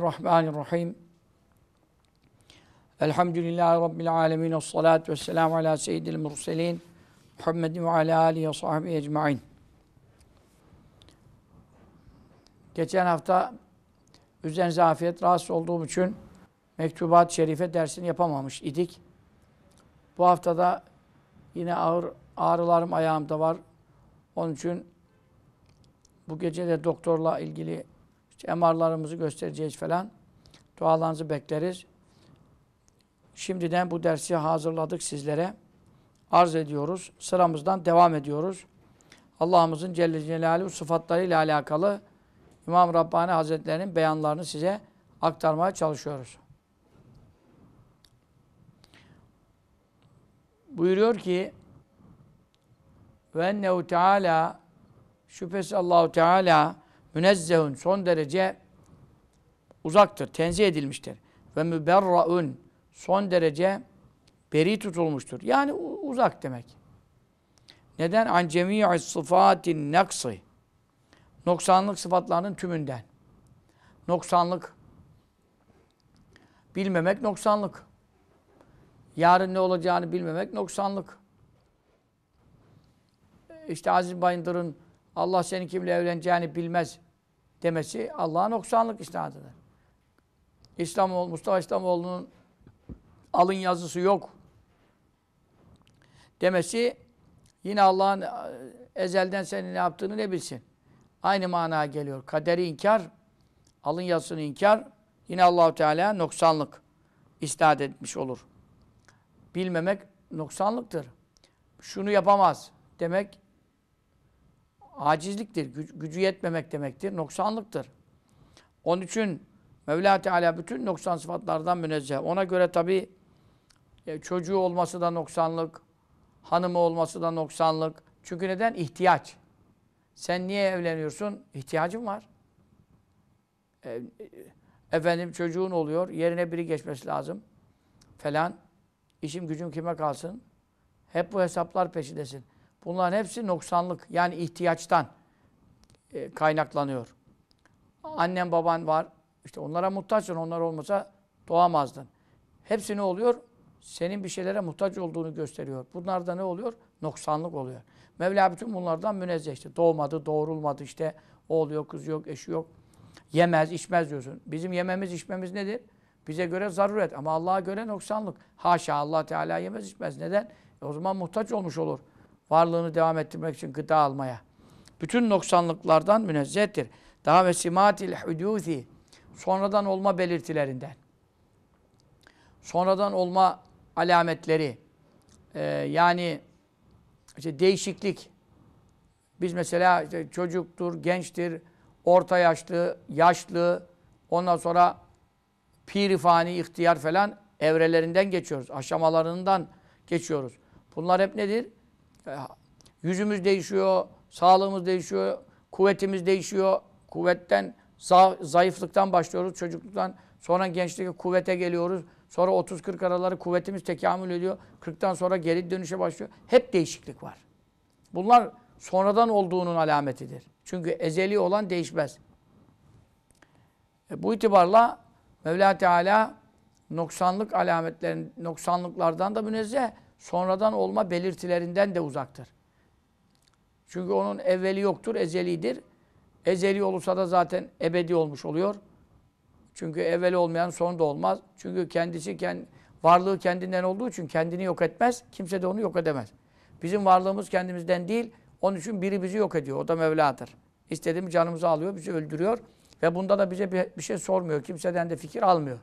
Bismillahirrahmanirrahim. Elhamdülillahi Rabbil alemin. Esselatu vesselamu ala seyyidil murselin. Muhammedin ve ala alihi ve sahbihi ecmain. Geçen hafta üzerinize afiyet rahatsız olduğum için mektubat şerife dersini yapamamış idik. Bu haftada yine ağır ağrılarım ayağımda var. Onun için bu gece de doktorla ilgili işte MR'larımızı göstereceğiz falan. Dualarınızı bekleriz. Şimdiden bu dersi hazırladık sizlere. Arz ediyoruz. Sıramızdan devam ediyoruz. Allah'ımızın Celle Celaluhu sıfatlarıyla alakalı İmam Rabbani Hazretleri'nin beyanlarını size aktarmaya çalışıyoruz. Buyuruyor ki ve ennehu teala şüphesiz Allahu Teala münezzehun son derece uzaktır, tenzih edilmiştir. Ve müberraun son derece beri tutulmuştur. Yani uzak demek. Neden? An cemii sıfatin naksi. Noksanlık sıfatlarının tümünden. Noksanlık. Bilmemek noksanlık. Yarın ne olacağını bilmemek noksanlık. İşte Aziz Bayındır'ın Allah senin kimle evleneceğini bilmez demesi Allah'ın noksanlık istinadıdır. İslamoğlu, Mustafa İslamoğlu'nun alın yazısı yok demesi yine Allah'ın e, ezelden senin ne yaptığını ne bilsin. Aynı manaya geliyor. Kaderi inkar, alın yazısını inkar yine Allahu Teala noksanlık isnat etmiş olur. Bilmemek noksanlıktır. Şunu yapamaz demek acizliktir. Güc, gücü yetmemek demektir. Noksanlıktır. Onun için Mevla Teala bütün noksan sıfatlardan münezzeh. Ona göre tabi e, çocuğu olması da noksanlık, hanımı olması da noksanlık. Çünkü neden? İhtiyaç. Sen niye evleniyorsun? İhtiyacın var. E, e, efendim çocuğun oluyor, yerine biri geçmesi lazım falan. İşim gücüm kime kalsın? Hep bu hesaplar peşindesin. Bunların hepsi noksanlık yani ihtiyaçtan e, kaynaklanıyor. Annen baban var işte onlara muhtaçsın onlar olmasa doğamazdın. Hepsi ne oluyor? Senin bir şeylere muhtaç olduğunu gösteriyor. Bunlarda ne oluyor? Noksanlık oluyor. Mevla bütün bunlardan münezzeh işte. Doğmadı, doğrulmadı işte. Oğul yok, kız yok, eşi yok. Yemez, içmez diyorsun. Bizim yememiz, içmemiz nedir? Bize göre zaruret ama Allah'a göre noksanlık. Haşa Allah Teala yemez içmez. Neden? E o zaman muhtaç olmuş olur varlığını devam ettirmek için gıda almaya. Bütün noksanlıklardan münezzehtir. Daha ve simatil hudusi sonradan olma belirtilerinden. Sonradan olma alametleri. Ee, yani işte değişiklik. Biz mesela işte çocuktur, gençtir, orta yaşlı, yaşlı, ondan sonra pirifani, ihtiyar falan evrelerinden geçiyoruz. Aşamalarından geçiyoruz. Bunlar hep nedir? E, yüzümüz değişiyor, sağlığımız değişiyor, kuvvetimiz değişiyor. Kuvvetten, zayıflıktan başlıyoruz, çocukluktan. Sonra gençlikte kuvvete geliyoruz. Sonra 30-40 araları kuvvetimiz tekamül ediyor. 40'tan sonra geri dönüşe başlıyor. Hep değişiklik var. Bunlar sonradan olduğunun alametidir. Çünkü ezeli olan değişmez. E bu itibarla Mevla Teala noksanlık alametlerin, noksanlıklardan da münezzeh sonradan olma belirtilerinden de uzaktır. Çünkü onun evveli yoktur, ezelidir. Ezeli olursa da zaten ebedi olmuş oluyor. Çünkü evveli olmayan son da olmaz. Çünkü kendisi kendi varlığı kendinden olduğu için kendini yok etmez. Kimse de onu yok edemez. Bizim varlığımız kendimizden değil. Onun için biri bizi yok ediyor. O da Mevla'dır. İstediğim canımızı alıyor, bizi öldürüyor. Ve bunda da bize bir, bir şey sormuyor. Kimseden de fikir almıyor.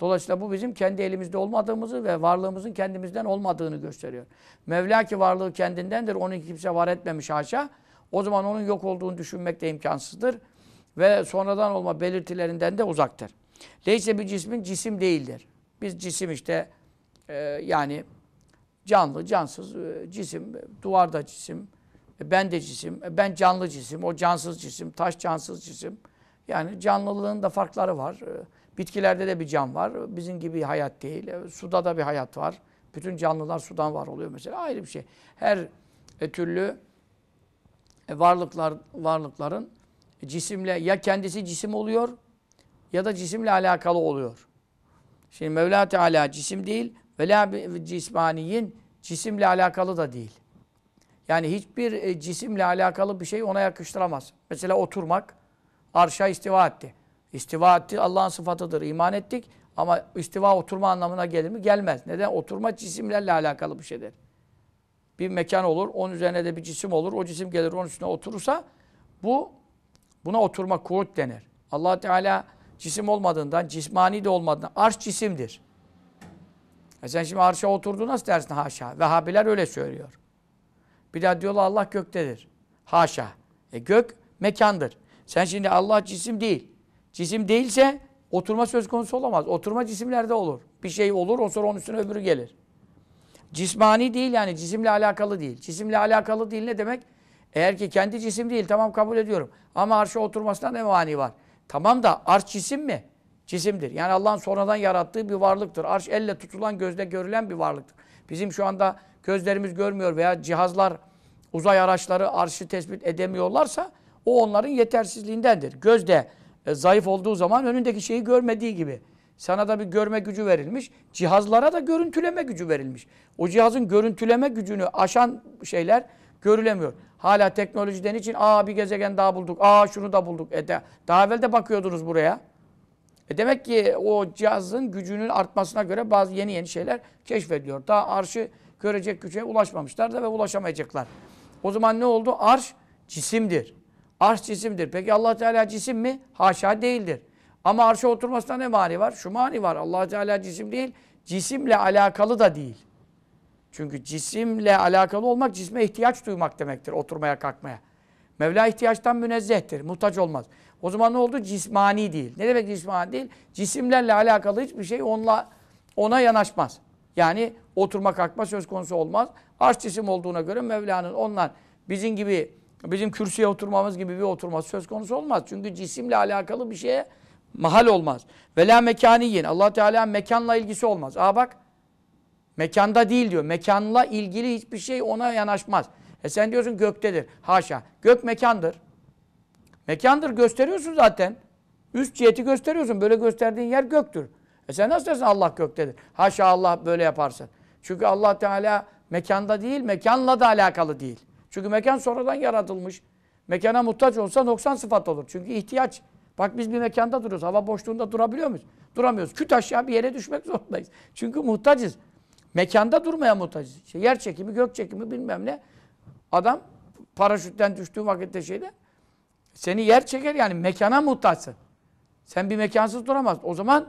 Dolayısıyla bu bizim kendi elimizde olmadığımızı ve varlığımızın kendimizden olmadığını gösteriyor. Mevla ki varlığı kendindendir, onu kimse var etmemiş haşa. O zaman onun yok olduğunu düşünmek de imkansızdır. Ve sonradan olma belirtilerinden de uzaktır. Neyse bir cismin cisim değildir. Biz cisim işte e, yani canlı, cansız e, cisim, duvarda cisim, e, ben de cisim, e, ben canlı cisim, o cansız cisim, taş cansız cisim. Yani canlılığın da farkları var. E, Bitkilerde de bir can var. Bizim gibi hayat değil. E, suda da bir hayat var. Bütün canlılar sudan var oluyor mesela. Ayrı bir şey. Her e, türlü e, varlıklar varlıkların cisimle ya kendisi cisim oluyor ya da cisimle alakalı oluyor. Şimdi Mevla Teala cisim değil ve la cismaniyin cisimle alakalı da değil. Yani hiçbir cisimle alakalı bir şey ona yakıştıramaz. Mesela oturmak arşa istiva etti. İstiva etti Allah'ın sıfatıdır. İman ettik ama istiva oturma anlamına gelir mi? Gelmez. Neden? Oturma cisimlerle alakalı bir şeydir. Bir mekan olur, onun üzerine de bir cisim olur. O cisim gelir onun üstüne oturursa bu buna oturma kuvvet denir. allah Teala cisim olmadığından, cismani de olmadığından arş cisimdir. E sen şimdi arşa oturdu nasıl dersin haşa? Vehhabiler öyle söylüyor. Bir daha diyorlar Allah göktedir. Haşa. E gök mekandır. Sen şimdi Allah cisim değil. Cisim değilse oturma söz konusu olamaz. Oturma cisimlerde olur. Bir şey olur o sonra onun üstüne öbürü gelir. Cismani değil yani cisimle alakalı değil. Cisimle alakalı değil ne demek? Eğer ki kendi cisim değil tamam kabul ediyorum. Ama arşa oturmasına ne mani var? Tamam da arş cisim mi? Cisimdir. Yani Allah'ın sonradan yarattığı bir varlıktır. Arş elle tutulan gözle görülen bir varlıktır. Bizim şu anda gözlerimiz görmüyor veya cihazlar, uzay araçları arşı tespit edemiyorlarsa o onların yetersizliğindendir. Gözde e, zayıf olduğu zaman önündeki şeyi görmediği gibi. Sana da bir görme gücü verilmiş. Cihazlara da görüntüleme gücü verilmiş. O cihazın görüntüleme gücünü aşan şeyler görülemiyor. Hala teknolojiden için aa bir gezegen daha bulduk. Aa şunu da bulduk. E de, daha evvel de bakıyordunuz buraya. E demek ki o cihazın gücünün artmasına göre bazı yeni yeni şeyler keşfediliyor. Daha arşı görecek güce ulaşmamışlar da ve ulaşamayacaklar. O zaman ne oldu? Arş cisimdir. Arş cisimdir. Peki allah Teala cisim mi? Haşa değildir. Ama arşa oturmasına ne mani var? Şu mani var. allah Teala cisim değil, cisimle alakalı da değil. Çünkü cisimle alakalı olmak cisme ihtiyaç duymak demektir. Oturmaya kalkmaya. Mevla ihtiyaçtan münezzehtir. Muhtaç olmaz. O zaman ne oldu? Cismani değil. Ne demek cismani değil? Cisimlerle alakalı hiçbir şey onunla, ona yanaşmaz. Yani oturma kalkma söz konusu olmaz. Arş cisim olduğuna göre Mevla'nın onlar bizim gibi Bizim kürsüye oturmamız gibi bir oturma söz konusu olmaz. Çünkü cisimle alakalı bir şeye mahal olmaz. Vela mekaniyin. Allah Teala mekanla ilgisi olmaz. Aa bak. Mekanda değil diyor. Mekanla ilgili hiçbir şey ona yanaşmaz. E sen diyorsun göktedir. Haşa. Gök mekandır. Mekandır gösteriyorsun zaten. Üst ciheti gösteriyorsun. Böyle gösterdiğin yer göktür. E sen nasıl dersin Allah göktedir? Haşa Allah böyle yaparsın. Çünkü Allah Teala mekanda değil, mekanla da alakalı değil. Çünkü mekan sonradan yaratılmış. Mekana muhtaç olsa noksan sıfat olur. Çünkü ihtiyaç. Bak biz bir mekanda duruyoruz. Hava boşluğunda durabiliyor muyuz? Duramıyoruz. Küt aşağı bir yere düşmek zorundayız. Çünkü muhtacız. Mekanda durmaya muhtacız. İşte yer çekimi, gök çekimi bilmem ne. Adam paraşütten düştüğü vakitte şeyde seni yer çeker yani mekana muhtaçsın. Sen bir mekansız duramazsın. O zaman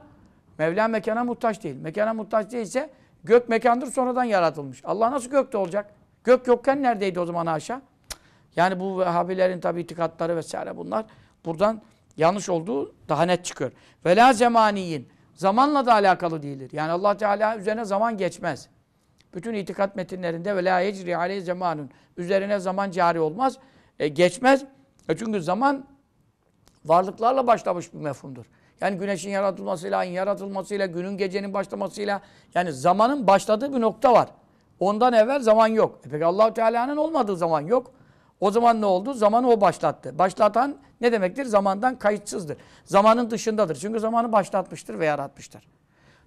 Mevla mekana muhtaç değil. Mekana muhtaç değilse gök mekandır sonradan yaratılmış. Allah nasıl gökte olacak? Gök yokken neredeydi o zaman haşa? Yani bu Vehhabilerin tabi itikatları vesaire bunlar buradan yanlış olduğu daha net çıkıyor. Vela zemaniyin. Zamanla da alakalı değildir. Yani Allah Teala üzerine zaman geçmez. Bütün itikat metinlerinde vela yecri aleyh zamanun. Üzerine zaman cari olmaz. E, geçmez. E çünkü zaman varlıklarla başlamış bir mefhumdur. Yani güneşin yaratılmasıyla, ayın yaratılmasıyla, günün gecenin başlamasıyla yani zamanın başladığı bir nokta var. Ondan evvel zaman yok. E peki allah Teala'nın olmadığı zaman yok. O zaman ne oldu? Zamanı o başlattı. Başlatan ne demektir? Zamandan kayıtsızdır. Zamanın dışındadır. Çünkü zamanı başlatmıştır ve yaratmıştır.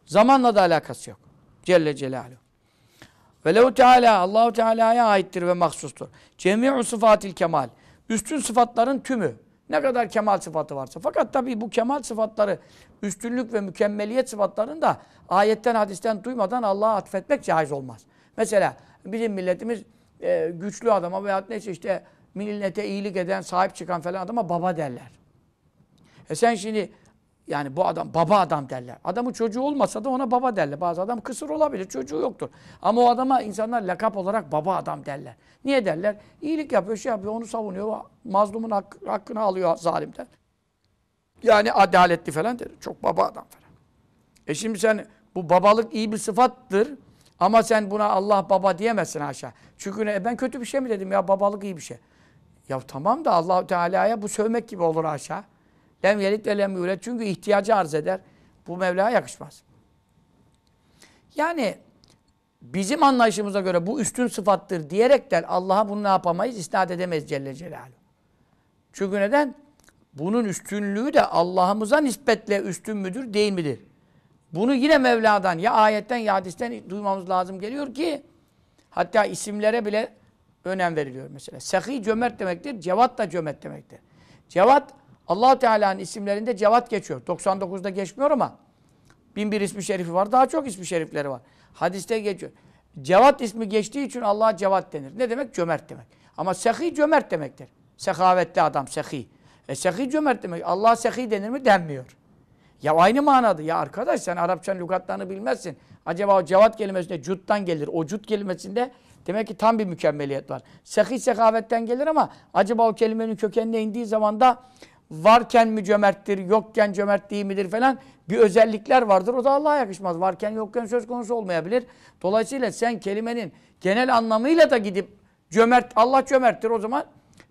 Zamanla da alakası yok. Celle Celaluhu. Ve lehu Teala Allahu Teala'ya aittir ve mahsustur. Cemi'u sıfatil kemal. Üstün sıfatların tümü. Ne kadar kemal sıfatı varsa. Fakat tabi bu kemal sıfatları, üstünlük ve mükemmeliyet sıfatlarını da ayetten, hadisten duymadan Allah'a atfetmek caiz olmaz. Mesela bizim milletimiz e, güçlü adama veya neyse işte millete iyilik eden, sahip çıkan falan adama baba derler. E sen şimdi yani bu adam baba adam derler. Adamın çocuğu olmasa da ona baba derler. Bazı adam kısır olabilir, çocuğu yoktur. Ama o adama insanlar lakap olarak baba adam derler. Niye derler? İyilik yapıyor, şey yapıyor, onu savunuyor. Mazlumun hakkını alıyor zalimden. Yani adaletli falan der. Çok baba adam falan. E şimdi sen bu babalık iyi bir sıfattır. Ama sen buna Allah baba diyemezsin haşa. Çünkü ne, e, ben kötü bir şey mi dedim ya babalık iyi bir şey. Ya tamam da Allahu Teala'ya bu sövmek gibi olur haşa. Lem yelit ve lem yulet. Çünkü ihtiyacı arz eder. Bu Mevla'ya yakışmaz. Yani bizim anlayışımıza göre bu üstün sıfattır diyerekten Allah'a bunu ne yapamayız? İsnat edemeyiz Celle Celaluhu. Çünkü neden? Bunun üstünlüğü de Allah'ımıza nispetle üstün müdür değil midir? Bunu yine Mevla'dan ya ayetten ya hadisten duymamız lazım geliyor ki hatta isimlere bile önem veriliyor mesela. Sehi cömert demektir. Cevat da cömert demektir. Cevat allah Teala'nın isimlerinde cevat geçiyor. 99'da geçmiyor ama bin bir ismi şerifi var. Daha çok ismi şerifleri var. Hadiste geçiyor. Cevat ismi geçtiği için Allah'a cevat denir. Ne demek? Cömert demek. Ama sehi cömert demektir. Sehavetli adam sehi. E sehi cömert demek. Allah sehi denir mi? Denmiyor. Ya aynı manada. Ya arkadaş sen Arapçanın lügatlarını bilmezsin. Acaba o cevat kelimesinde cuttan gelir. O cut kelimesinde demek ki tam bir mükemmeliyet var. Sehi sekavetten gelir ama acaba o kelimenin kökenine indiği zaman da varken mi cömerttir, yokken cömert değil midir falan bir özellikler vardır. O da Allah'a yakışmaz. Varken yokken söz konusu olmayabilir. Dolayısıyla sen kelimenin genel anlamıyla da gidip cömert, Allah cömerttir o zaman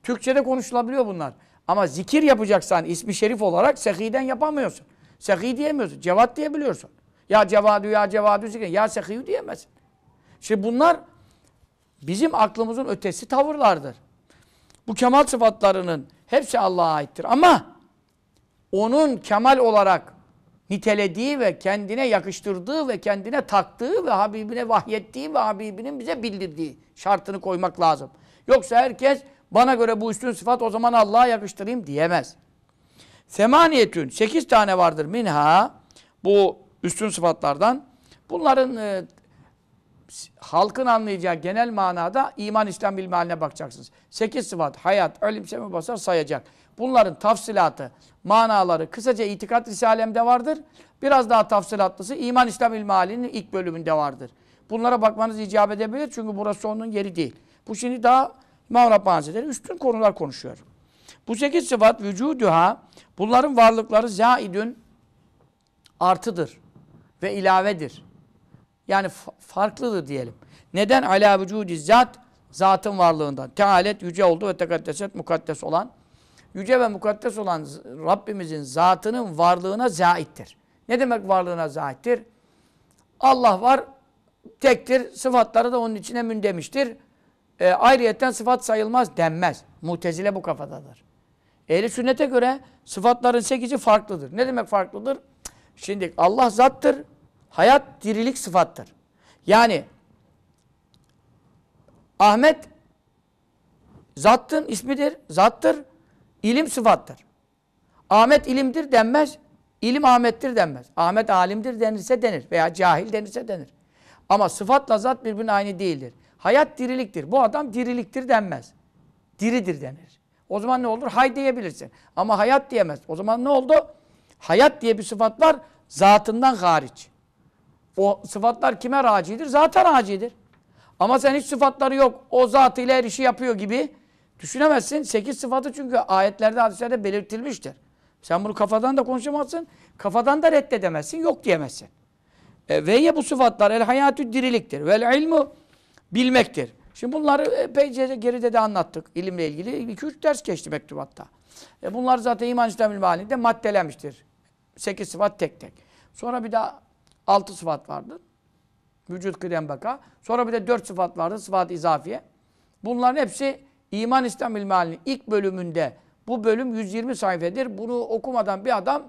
Türkçe'de konuşulabiliyor bunlar. Ama zikir yapacaksan ismi şerif olarak sehiden yapamıyorsun. Sehi diyemiyorsun. Cevat diyebiliyorsun. Ya cevadu ya cevadu zikir, Ya sehiyu diyemezsin. Şimdi bunlar bizim aklımızın ötesi tavırlardır. Bu kemal sıfatlarının hepsi Allah'a aittir. Ama onun kemal olarak nitelediği ve kendine yakıştırdığı ve kendine taktığı ve Habibine vahyettiği ve Habibinin bize bildirdiği şartını koymak lazım. Yoksa herkes bana göre bu üstün sıfat o zaman Allah'a yakıştırayım diyemez. Semaniyetün sekiz tane vardır minha bu üstün sıfatlardan. Bunların e, halkın anlayacağı genel manada iman İslam bilme haline bakacaksınız. Sekiz sıfat, hayat, ölüm, semi basar sayacak. Bunların tafsilatı, manaları kısaca itikat risalemde vardır. Biraz daha tafsilatlısı iman İslam ilmi halinin ilk bölümünde vardır. Bunlara bakmanız icap edebilir çünkü burası onun yeri değil. Bu şimdi daha İmam Rabbani üstün konular konuşuyorum. Bu sekiz sıfat vücuduha bunların varlıkları zaidün artıdır ve ilavedir. Yani farklıdır diyelim. Neden ala vücudi zat zatın varlığından. Tealet yüce oldu ve tekaddeset mukaddes olan. Yüce ve mukaddes olan Rabbimizin zatının varlığına zaittir. Ne demek varlığına zaittir? Allah var, tektir, sıfatları da onun içine mündemiştir. E, ayrıyetten sıfat sayılmaz denmez. Mutezile bu kafadadır. Ehli sünnete göre sıfatların sekizi farklıdır. Ne demek farklıdır? Şimdi Allah zattır. Hayat dirilik sıfattır. Yani Ahmet zattın ismidir, zattır. İlim sıfattır. Ahmet ilimdir denmez. İlim Ahmet'tir denmez. Ahmet alimdir denirse denir veya cahil denirse denir. Ama sıfatla zat birbirine aynı değildir. Hayat diriliktir. Bu adam diriliktir denmez. Diridir denir. O zaman ne olur? Hay diyebilirsin. Ama hayat diyemez. O zaman ne oldu? Hayat diye bir sıfat var. Zatından hariç. O sıfatlar kime racidir? Zata racidir. Ama sen hiç sıfatları yok. O zatıyla her işi yapıyor gibi düşünemezsin. Sekiz sıfatı çünkü ayetlerde, hadislerde belirtilmiştir. Sen bunu kafadan da konuşamazsın. Kafadan da reddedemezsin. Yok diyemezsin. E, veye bu sıfatlar el hayatü diriliktir. Vel ilmu bilmektir. Şimdi bunları epeyce geride de anlattık. ilimle ilgili 2-3 ders geçti mektubatta. E bunlar zaten İman İslamül Mali'de maddelemiştir. 8 sıfat tek tek. Sonra bir daha 6 sıfat vardı. Vücut kıdem baka. Sonra bir de 4 sıfat vardı. Sıfat izafiye. Bunların hepsi iman İslamül Mali'nin ilk bölümünde. Bu bölüm 120 sayfedir. Bunu okumadan bir adam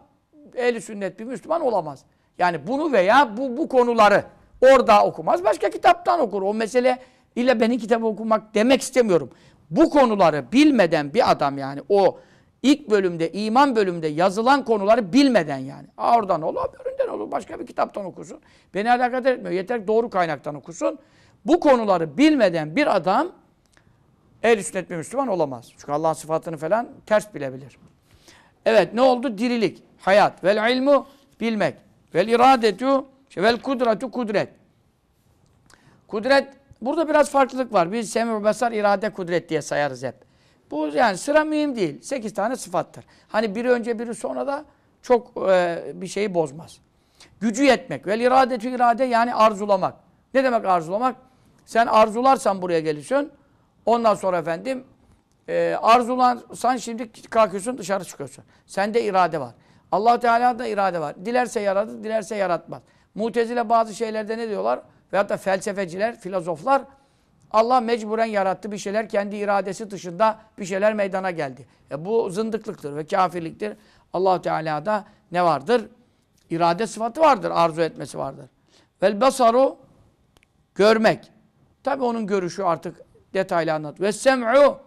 ehli sünnet bir Müslüman olamaz. Yani bunu veya bu, bu konuları orada okumaz. Başka kitaptan okur. O mesele İlla benim kitabı okumak demek istemiyorum. Bu konuları bilmeden bir adam yani o ilk bölümde, iman bölümde yazılan konuları bilmeden yani. oradan olur, öbüründen olur, başka bir kitaptan okusun. Beni alakadar etmiyor. Yeter ki doğru kaynaktan okusun. Bu konuları bilmeden bir adam el sünnet bir Müslüman olamaz. Çünkü Allah'ın sıfatını falan ters bilebilir. Evet ne oldu? Dirilik, hayat. Vel ilmu bilmek. Vel iradetu, vel kudretu kudret. Kudret Burada biraz farklılık var. Biz semir basar irade kudret diye sayarız hep. Bu yani sıra mühim değil. Sekiz tane sıfattır. Hani biri önce biri sonra da çok e, bir şeyi bozmaz. Gücü yetmek. Vel iradetü irade yani arzulamak. Ne demek arzulamak? Sen arzularsan buraya geliyorsun. Ondan sonra efendim e, arzulansan şimdi kalkıyorsun dışarı çıkıyorsun. Sende irade var. allah Teala'da irade var. Dilerse yaradı, dilerse yaratmaz. Mutezile bazı şeylerde ne diyorlar? ve da felsefeciler, filozoflar Allah mecburen yarattı bir şeyler kendi iradesi dışında bir şeyler meydana geldi. E bu zındıklıktır ve kafirliktir. Allah Teala'da ne vardır? İrade sıfatı vardır, arzu etmesi vardır. Vel basaru görmek. Tabi onun görüşü artık detaylı anlat. Ve sem'u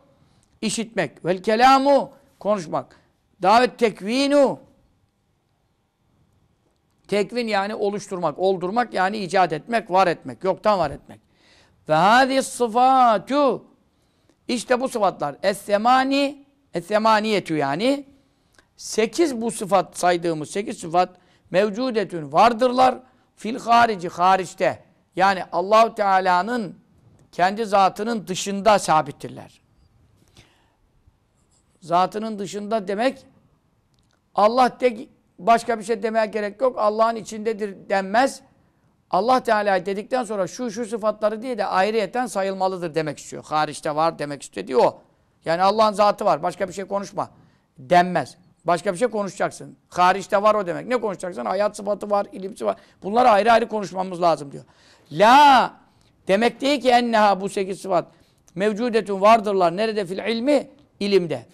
işitmek. Vel kelamu konuşmak. Davet tekvinu Tekvin yani oluşturmak, oldurmak yani icat etmek, var etmek, yoktan var etmek. Ve hadi sıfatu işte bu sıfatlar. Es-semani Es-semaniyetü yani sekiz bu sıfat saydığımız sekiz sıfat mevcudetün vardırlar fil harici hariçte. Yani Allah Teala'nın kendi zatının dışında sabittirler. Zatının dışında demek Allah tek başka bir şey demeye gerek yok. Allah'ın içindedir denmez. Allah Teala dedikten sonra şu şu sıfatları diye de ayrıyeten sayılmalıdır demek istiyor. Hariçte var demek istiyor o. Yani Allah'ın zatı var. Başka bir şey konuşma. Denmez. Başka bir şey konuşacaksın. Hariçte var o demek. Ne konuşacaksın? Hayat sıfatı var, ilim sıfatı Bunları ayrı ayrı konuşmamız lazım diyor. La demek değil ki enneha bu sekiz sıfat. Mevcudetun vardırlar. Nerede fil ilmi? İlimde.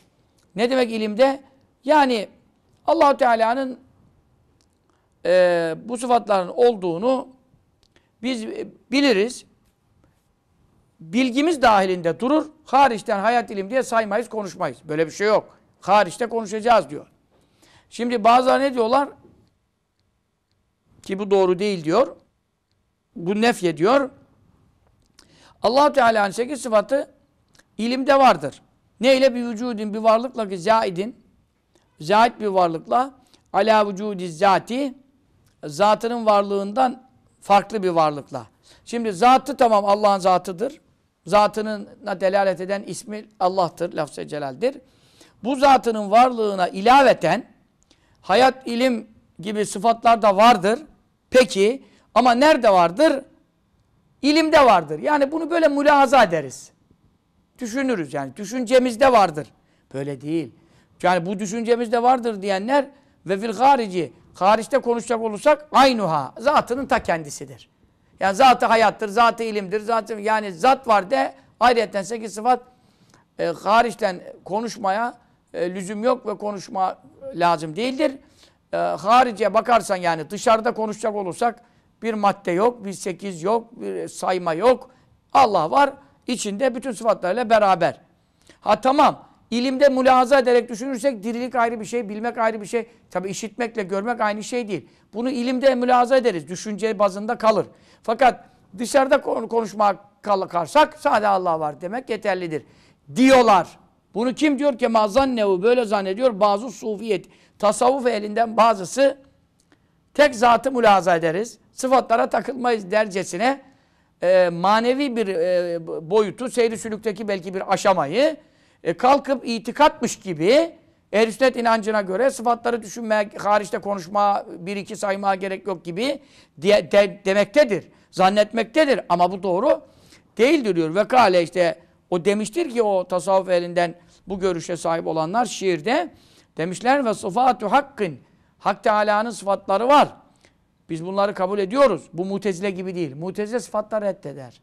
Ne demek ilimde? Yani allah Teala'nın e, bu sıfatların olduğunu biz e, biliriz. Bilgimiz dahilinde durur. Hariçten hayat ilim diye saymayız, konuşmayız. Böyle bir şey yok. Hariçte konuşacağız diyor. Şimdi bazıları ne diyorlar? Ki bu doğru değil diyor. Bu nefye diyor. allah Teala'nın sekiz sıfatı ilimde vardır. Ne ile bir vücudun, bir varlıkla ki zaidin, zahit bir varlıkla ala vücudi zati zatının varlığından farklı bir varlıkla. Şimdi zatı tamam Allah'ın zatıdır. Zatına delalet eden ismi Allah'tır, lafz-ı celaldir. Bu zatının varlığına ilaveten hayat, ilim gibi sıfatlar da vardır. Peki ama nerede vardır? İlimde vardır. Yani bunu böyle mülahaza ederiz. Düşünürüz yani. Düşüncemizde vardır. Böyle değil. Yani bu düşüncemiz de vardır diyenler ve fil harici, hariçte konuşacak olursak aynuha, zatının ta kendisidir. Yani zatı hayattır, zatı ilimdir, zatı yani zat var de ayrıyeten sekiz sıfat e, hariçten konuşmaya e, lüzum yok ve konuşma lazım değildir. E, harice bakarsan yani dışarıda konuşacak olursak bir madde yok, bir sekiz yok, bir sayma yok. Allah var, içinde bütün sıfatlarıyla beraber. Ha tamam, İlimde mülahaza ederek düşünürsek dirilik ayrı bir şey, bilmek ayrı bir şey. Tabi işitmekle görmek aynı şey değil. Bunu ilimde mülahaza ederiz. Düşünce bazında kalır. Fakat dışarıda konuşmaya kalkarsak sadece Allah var demek yeterlidir. Diyorlar. Bunu kim diyor ki mazannevu böyle zannediyor bazı sufiyet. Tasavvuf elinden bazısı tek zatı mülahaza ederiz. Sıfatlara takılmayız dercesine e, manevi bir e, boyutu seyri sülükteki belki bir aşamayı e, kalkıp itikatmış gibi ehl inancına göre sıfatları düşünmeye, hariçte konuşma, bir iki saymaya gerek yok gibi de, de, demektedir. Zannetmektedir ama bu doğru değildir diyor. Ve kale işte o demiştir ki o tasavvuf elinden bu görüşe sahip olanlar şiirde demişler ve sıfatü hakkın Hak Teala'nın sıfatları var. Biz bunları kabul ediyoruz. Bu mutezile gibi değil. Mutezile sıfatları reddeder.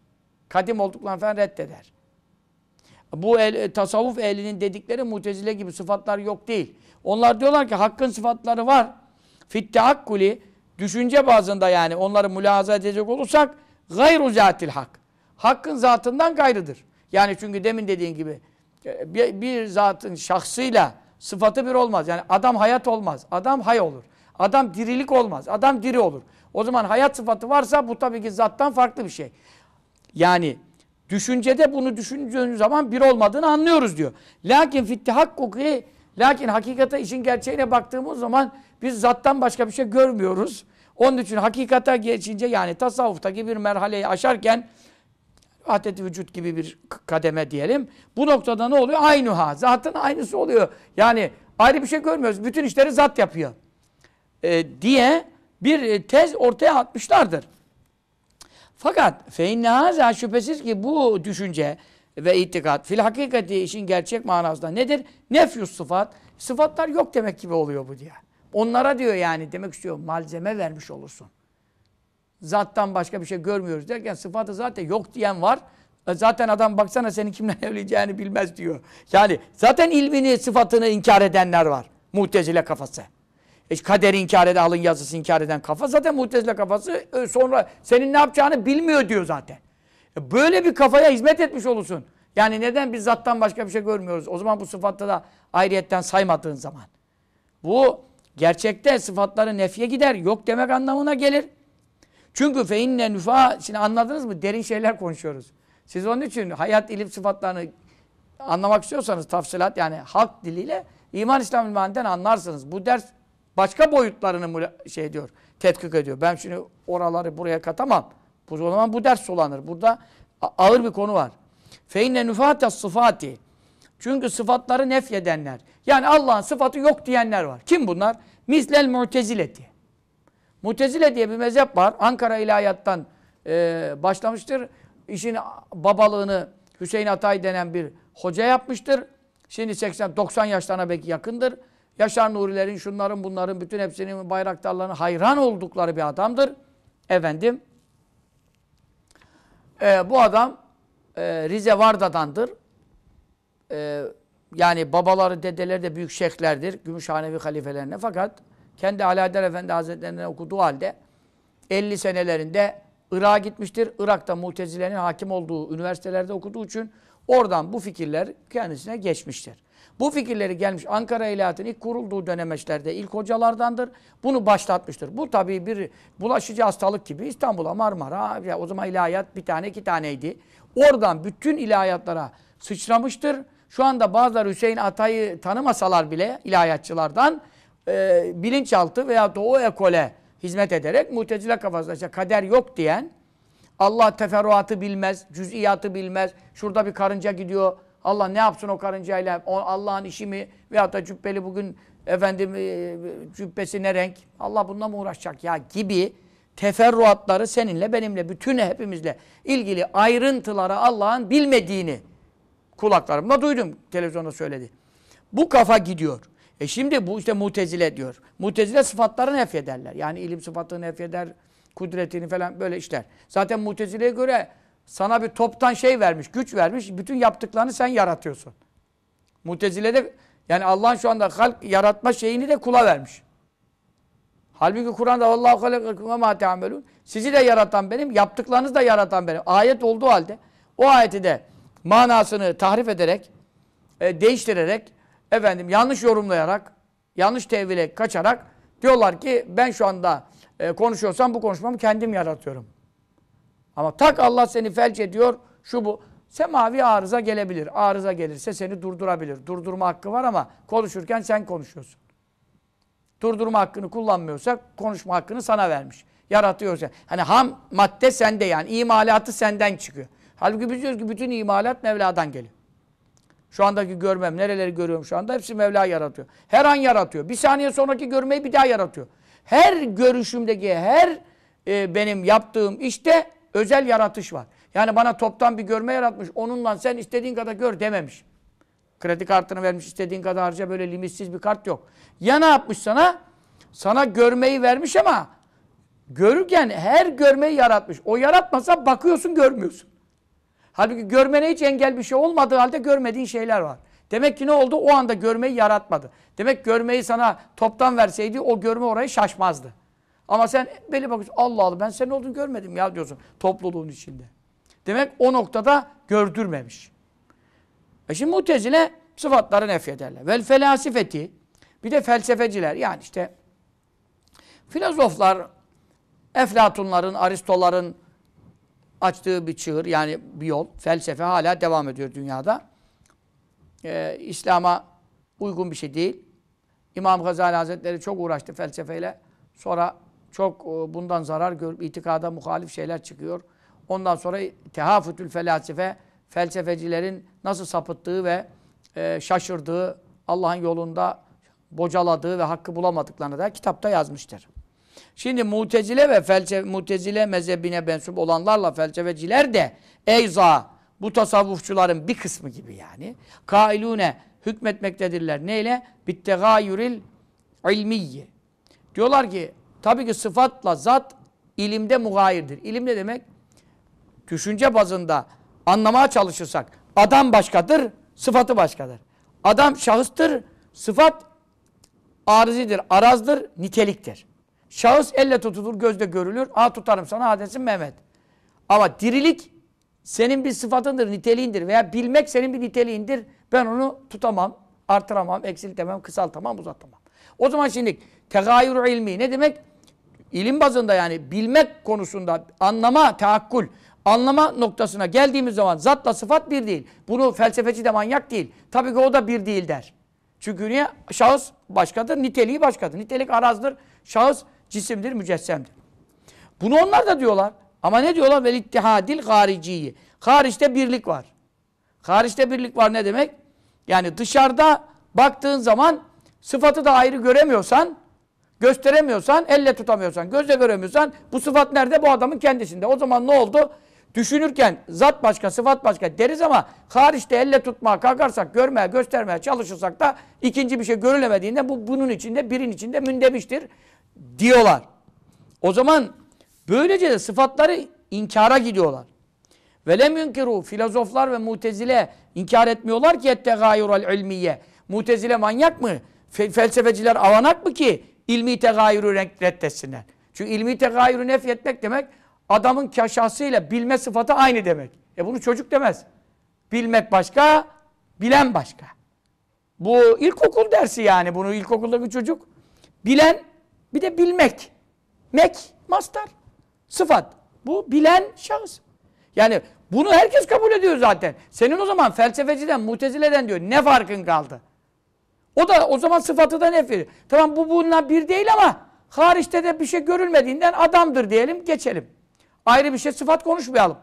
Kadim olduklarını falan reddeder. Bu el, e, tasavvuf ehlinin dedikleri mutezile gibi sıfatlar yok değil. Onlar diyorlar ki hakkın sıfatları var. Fitteakkuli düşünce bazında yani onları mülahaza edecek olursak gayru zatil hak. Hakkın zatından gayrıdır. Yani çünkü demin dediğin gibi e, bir, bir zatın şahsıyla sıfatı bir olmaz. Yani adam hayat olmaz. Adam hay olur. Adam dirilik olmaz. Adam diri olur. O zaman hayat sıfatı varsa bu tabii ki zattan farklı bir şey. Yani Düşüncede bunu düşündüğün zaman bir olmadığını anlıyoruz diyor. Lakin fitti hakkuki lakin hakikate işin gerçeğine baktığımız zaman biz zattan başka bir şey görmüyoruz. Onun için hakikata geçince yani tasavvuftaki bir merhaleyi aşarken adet vücut gibi bir kademe diyelim. Bu noktada ne oluyor? Aynı ha. zaten aynısı oluyor. Yani ayrı bir şey görmüyoruz. Bütün işleri zat yapıyor. E, diye bir e, tez ortaya atmışlardır. Fakat feinne haza şüphesiz ki bu düşünce ve itikat fil hakikati işin gerçek manasında nedir? Nefyus sıfat. Sıfatlar yok demek gibi oluyor bu diye. Onlara diyor yani demek istiyor malzeme vermiş olursun. Zattan başka bir şey görmüyoruz derken sıfatı zaten yok diyen var. E, zaten adam baksana senin kimle evleneceğini bilmez diyor. Yani zaten ilmini, sıfatını inkar edenler var. Muhtezile kafası. E, kaderi inkar eden, alın yazısı inkar eden kafa zaten mutezile kafası e, sonra senin ne yapacağını bilmiyor diyor zaten. E, böyle bir kafaya hizmet etmiş olursun. Yani neden biz zattan başka bir şey görmüyoruz? O zaman bu sıfatta da ayrıyetten saymadığın zaman. Bu gerçekte sıfatları nefye gider, yok demek anlamına gelir. Çünkü feinne nüfa, şimdi anladınız mı? Derin şeyler konuşuyoruz. Siz onun için hayat, ilim sıfatlarını anlamak istiyorsanız tafsilat yani halk diliyle iman İslam ilminden anlarsınız. Bu ders Başka boyutlarını şey diyor, tetkik ediyor. Ben şimdi oraları buraya katamam. O zaman bu ders solanır. Burada ağır bir konu var. Feinne nufate sıfati. Çünkü sıfatları nefyedenler. Yani Allah'ın sıfatı yok diyenler var. Kim bunlar? Mislel mutezileti. Mutezile diye bir mezhep var. Ankara ilahiyattan e, başlamıştır. İşin babalığını Hüseyin Atay denen bir hoca yapmıştır. Şimdi 80-90 yaşlarına belki yakındır. Yaşar Nurilerin, şunların bunların bütün hepsinin bayraktarlarının hayran oldukları bir adamdır. Efendim e, bu adam e, Rize Varda'dandır. E, yani babaları, dedeleri de büyük şeyhlerdir. Gümüşhanevi halifelerine. Fakat kendi Alaeddin Efendi Hazretlerinden okuduğu halde 50 senelerinde Irak'a gitmiştir. Irak'ta Mutezile'nin hakim olduğu üniversitelerde okuduğu için oradan bu fikirler kendisine geçmiştir. Bu fikirleri gelmiş Ankara İlahiyat'ın ilk kurulduğu dönemeçlerde ilk hocalardandır. Bunu başlatmıştır. Bu tabii bir bulaşıcı hastalık gibi İstanbul'a Marmara, ya o zaman ilahiyat bir tane iki taneydi. Oradan bütün ilahiyatlara sıçramıştır. Şu anda bazıları Hüseyin Atay'ı tanımasalar bile ilahiyatçılardan e, bilinçaltı veya da o ekole hizmet ederek mutezile kafasında işte kader yok diyen Allah teferruatı bilmez, cüz'iyatı bilmez, şurada bir karınca gidiyor, Allah ne yapsın o karıncayla? Allah'ın işi mi? Veyahut da cübbeli bugün efendim e, cübbesi ne renk? Allah bununla mı uğraşacak ya gibi teferruatları seninle benimle bütün hepimizle ilgili ayrıntıları Allah'ın bilmediğini kulaklarımda duydum televizyonda söyledi. Bu kafa gidiyor. E şimdi bu işte mutezile diyor. Mutezile sıfatlarını nefyederler. Yani ilim sıfatını nefyeder, kudretini falan böyle işler. Zaten mutezileye göre sana bir toptan şey vermiş, güç vermiş. Bütün yaptıklarını sen yaratıyorsun. Mutezile'de yani Allah'ın şu anda halk yaratma şeyini de kula vermiş. Halbuki Kur'an'da Allahu halakakum ma taamelun. Sizi de yaratan benim, yaptıklarınızı da yaratan benim. Ayet olduğu halde o ayeti de manasını tahrif ederek, e, değiştirerek, efendim yanlış yorumlayarak, yanlış tevhile kaçarak diyorlar ki ben şu anda e, konuşuyorsam bu konuşmamı kendim yaratıyorum. Ama tak Allah seni felç ediyor, şu bu. Semavi arıza gelebilir. Arıza gelirse seni durdurabilir. Durdurma hakkı var ama konuşurken sen konuşuyorsun. Durdurma hakkını kullanmıyorsa konuşma hakkını sana vermiş. Yaratıyorsa. Hani ham madde sende yani. imalatı senden çıkıyor. Halbuki biz diyoruz ki bütün imalat Mevla'dan geliyor. Şu andaki görmem, nereleri görüyorum şu anda hepsi Mevla yaratıyor. Her an yaratıyor. Bir saniye sonraki görmeyi bir daha yaratıyor. Her görüşümdeki her e, benim yaptığım işte özel yaratış var. Yani bana toptan bir görme yaratmış. Onunla sen istediğin kadar gör dememiş. Kredi kartını vermiş istediğin kadar harca böyle limitsiz bir kart yok. Ya ne yapmış sana? Sana görmeyi vermiş ama görürken her görmeyi yaratmış. O yaratmasa bakıyorsun görmüyorsun. Halbuki görmene hiç engel bir şey olmadığı halde görmediğin şeyler var. Demek ki ne oldu? O anda görmeyi yaratmadı. Demek görmeyi sana toptan verseydi o görme orayı şaşmazdı. Ama sen belli bakıyorsun Allah Allah ben senin olduğunu görmedim ya diyorsun topluluğun içinde. Demek o noktada gördürmemiş. E şimdi mutezile sıfatları nefyederler. Vel felasifeti bir de felsefeciler yani işte filozoflar Eflatunların, Aristoların açtığı bir çığır yani bir yol. Felsefe hala devam ediyor dünyada. Ee, İslam'a uygun bir şey değil. İmam Gazali Hazretleri çok uğraştı felsefeyle. Sonra çok e, bundan zarar görüp itikada muhalif şeyler çıkıyor. Ondan sonra tehafütül felsefe, felsefecilerin nasıl sapıttığı ve e, şaşırdığı, Allah'ın yolunda bocaladığı ve hakkı bulamadıklarını da kitapta yazmıştır. Şimdi mutezile ve felsefe, mutezile mezhebine mensup olanlarla felsefeciler de eyza bu tasavvufçuların bir kısmı gibi yani. Kailune hükmetmektedirler. Neyle? Bittegayüril ilmiyye. Diyorlar ki Tabii ki sıfatla zat ilimde muhayirdir. İlim ne demek? Düşünce bazında anlamaya çalışırsak adam başkadır, sıfatı başkadır. Adam şahıstır, sıfat arızidir, arazdır, niteliktir. Şahıs elle tutulur, gözle görülür. A tutarım sana, hadesin Mehmet. Ama dirilik senin bir sıfatındır, niteliğindir veya bilmek senin bir niteliğindir. Ben onu tutamam, artıramam, eksiltemem, kısaltamam, uzatamam. O zaman şimdi tegayür ilmi ne demek? ilim bazında yani bilmek konusunda anlama, tahakkül, anlama noktasına geldiğimiz zaman zatla sıfat bir değil. Bunu felsefeci de manyak değil. Tabii ki o da bir değil der. Çünkü niye? Şahıs başkadır, niteliği başkadır. Nitelik arazdır, şahıs cisimdir, mücessemdir. Bunu onlar da diyorlar. Ama ne diyorlar? Vel ittihadil hariciyi. Hariçte birlik var. Hariçte birlik var ne demek? Yani dışarıda baktığın zaman sıfatı da ayrı göremiyorsan gösteremiyorsan, elle tutamıyorsan, gözle göremiyorsan bu sıfat nerede? Bu adamın kendisinde. O zaman ne oldu? Düşünürken zat başka, sıfat başka deriz ama hariçte elle tutmaya kalkarsak, görmeye, göstermeye çalışırsak da ikinci bir şey görülemediğinde bu bunun içinde, birin içinde mündemiştir diyorlar. O zaman böylece de sıfatları inkara gidiyorlar. Velem yunkiru filozoflar ve mutezile inkar etmiyorlar ki ettehayurul ilmiye. Mutezile manyak mı? Felsefeciler avanak mı ki ilmi tegayürü reddetsinler. Çünkü ilmi tegayürü nefyetmek demek adamın kaşasıyla bilme sıfatı aynı demek. E bunu çocuk demez. Bilmek başka, bilen başka. Bu ilkokul dersi yani bunu ilkokuldaki çocuk. Bilen bir de bilmek. Mek, master, sıfat. Bu bilen şahıs. Yani bunu herkes kabul ediyor zaten. Senin o zaman felsefeciden, mutezileden diyor ne farkın kaldı? O da o zaman sıfatı da nefir. Tamam bu bununla bir değil ama hariçte de bir şey görülmediğinden adamdır diyelim geçelim. Ayrı bir şey sıfat konuşmayalım.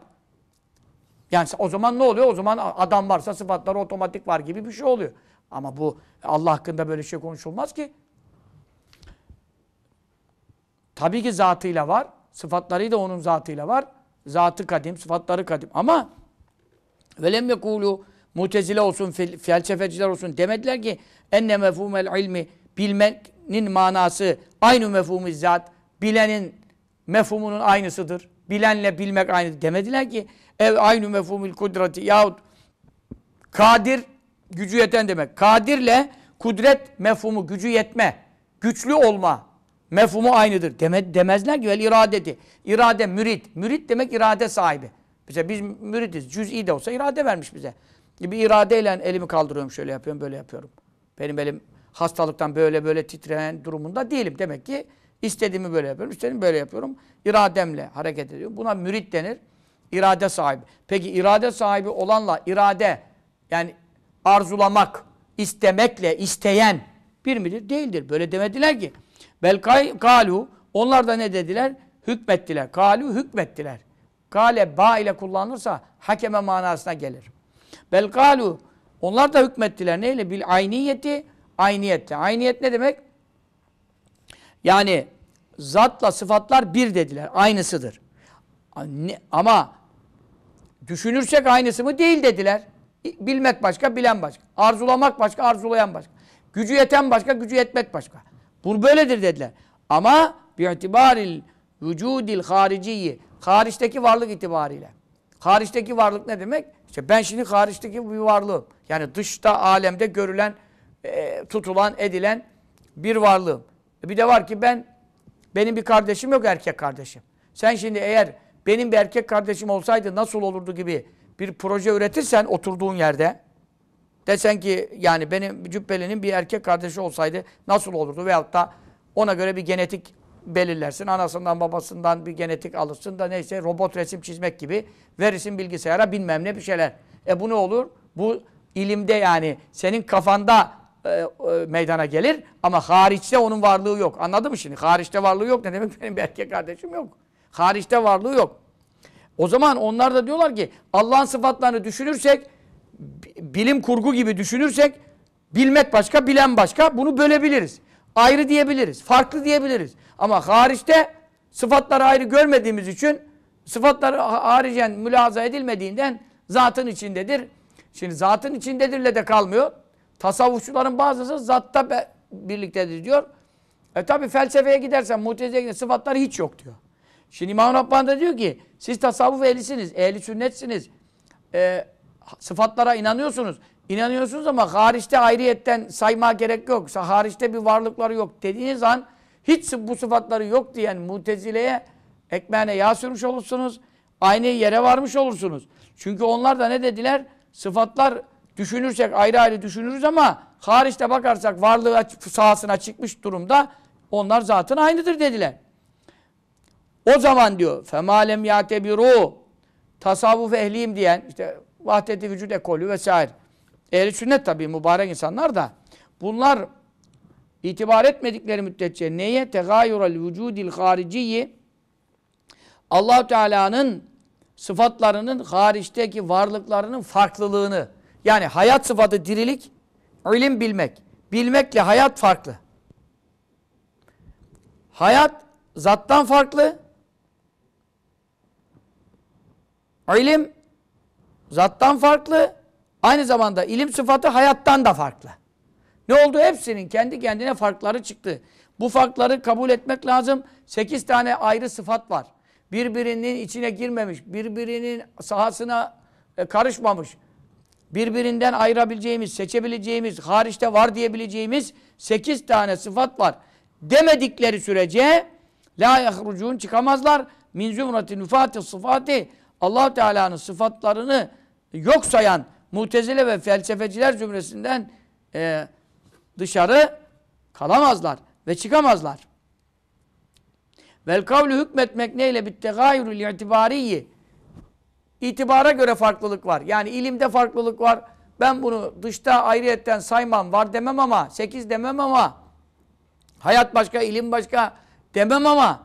Yani o zaman ne oluyor? O zaman adam varsa sıfatlar otomatik var gibi bir şey oluyor. Ama bu Allah hakkında böyle şey konuşulmaz ki. Tabii ki zatıyla var. Sıfatları da onun zatıyla var. Zatı kadim, sıfatları kadim. Ama velem yekulu mutezile olsun, felsefeciler olsun demediler ki Enne mefhumel ilmi bilmenin manası aynı mefhumu zat. Bilenin mefhumunun aynısıdır. Bilenle bilmek aynı demediler ki. Ev aynı mefhumul kudreti yahut kadir gücü yeten demek. Kadirle kudret mefhumu gücü yetme, güçlü olma mefhumu aynıdır. Deme, demezler ki vel iradeti. İrade mürit. Mürit demek irade sahibi. Mesela biz müritiz. Cüz'i de olsa irade vermiş bize. Bir iradeyle elimi kaldırıyorum şöyle yapıyorum böyle yapıyorum. Benim elim hastalıktan böyle böyle titreyen durumunda değilim. Demek ki istediğimi böyle yapıyorum, istediğimi böyle yapıyorum. İrademle hareket ediyorum. Buna mürit denir. İrade sahibi. Peki irade sahibi olanla irade yani arzulamak, istemekle isteyen bir midir? Değildir. Böyle demediler ki. Belkay kalu onlar da ne dediler? Hükmettiler. Kalu hükmettiler. Kale ba ile kullanılırsa hakeme manasına gelir. Belkalu onlar da hükmettiler. Neyle? Bil ayniyeti, ayniyette. Ayniyet ne demek? Yani zatla sıfatlar bir dediler. Aynısıdır. Ama düşünürsek aynısı mı? Değil dediler. Bilmek başka, bilen başka. Arzulamak başka, arzulayan başka. Gücü yeten başka, gücü yetmek başka. Bu böyledir dediler. Ama bir bi'tibaril vücudil hariciyi hariçteki varlık itibariyle. Hariçteki varlık ne demek? İşte ben şimdi hariçteki bir varlığım. Yani dışta alemde görülen, e, tutulan, edilen bir varlığım. E bir de var ki ben, benim bir kardeşim yok erkek kardeşim. Sen şimdi eğer benim bir erkek kardeşim olsaydı nasıl olurdu gibi bir proje üretirsen oturduğun yerde desen ki yani benim Cübbeli'nin bir erkek kardeşi olsaydı nasıl olurdu veyahut da ona göre bir genetik belirlersin. Anasından babasından bir genetik alırsın da neyse robot resim çizmek gibi verirsin bilgisayara bilmem ne bir şeyler. E bu ne olur? Bu ilimde yani senin kafanda e, e, meydana gelir ama hariçte onun varlığı yok. Anladın mı şimdi? Hariçte varlığı yok ne demek? Benim bir erkek kardeşim yok. Hariçte varlığı yok. O zaman onlar da diyorlar ki Allah'ın sıfatlarını düşünürsek bilim kurgu gibi düşünürsek bilmek başka, bilen başka bunu bölebiliriz. Ayrı diyebiliriz, farklı diyebiliriz. Ama hariçte sıfatları ayrı görmediğimiz için sıfatları haricen mülaza edilmediğinden zatın içindedir. Şimdi zatın içindedirle de kalmıyor. Tasavvufçuların bazısı zatta be, birliktedir diyor. E tabi felsefeye gidersen, mutezileye gidersen sıfatlar hiç yok diyor. Şimdi İmam Rabbani da diyor ki siz tasavvuf ehlisiniz, ehli sünnetsiniz. E, sıfatlara inanıyorsunuz. İnanıyorsunuz ama hariçte ayrıyetten sayma gerek yok. Hariçte bir varlıkları yok dediğiniz an hiç bu sıfatları yok diyen mutezileye ekmeğine yağ sürmüş olursunuz. aynı yere varmış olursunuz. Çünkü onlar da ne dediler? Sıfatlar düşünürsek ayrı ayrı düşünürüz ama hariçte bakarsak varlığı sahasına çıkmış durumda onlar zaten aynıdır dediler. O zaman diyor femalem yatebiru tasavvuf ehliyim diyen işte vahdeti vücut ekolü vesaire. Ehli sünnet tabii mübarek insanlar da bunlar itibar etmedikleri müddetçe neye tegayural vücudil hariciyi allah Teala'nın sıfatlarının hariçteki varlıklarının farklılığını yani hayat sıfatı dirilik, ilim bilmek. Bilmekle hayat farklı. Hayat zattan farklı. İlim zattan farklı. Aynı zamanda ilim sıfatı hayattan da farklı. Ne oldu? Hepsinin kendi kendine farkları çıktı. Bu farkları kabul etmek lazım. Sekiz tane ayrı sıfat var. Birbirinin içine girmemiş, birbirinin sahasına e, karışmamış, birbirinden ayırabileceğimiz, seçebileceğimiz, hariçte var diyebileceğimiz sekiz tane sıfat var. Demedikleri sürece la yahrucun çıkamazlar. Min zümreti nüfati sıfati allah Teala'nın sıfatlarını yok sayan mutezile ve felsefeciler zümresinden e, dışarı kalamazlar ve çıkamazlar. Vel kavlu hükmetmek neyle bittegayürül itibariyi İtibara göre farklılık var. Yani ilimde farklılık var. Ben bunu dışta ayrıyetten saymam, var demem ama, sekiz demem ama, hayat başka, ilim başka demem ama,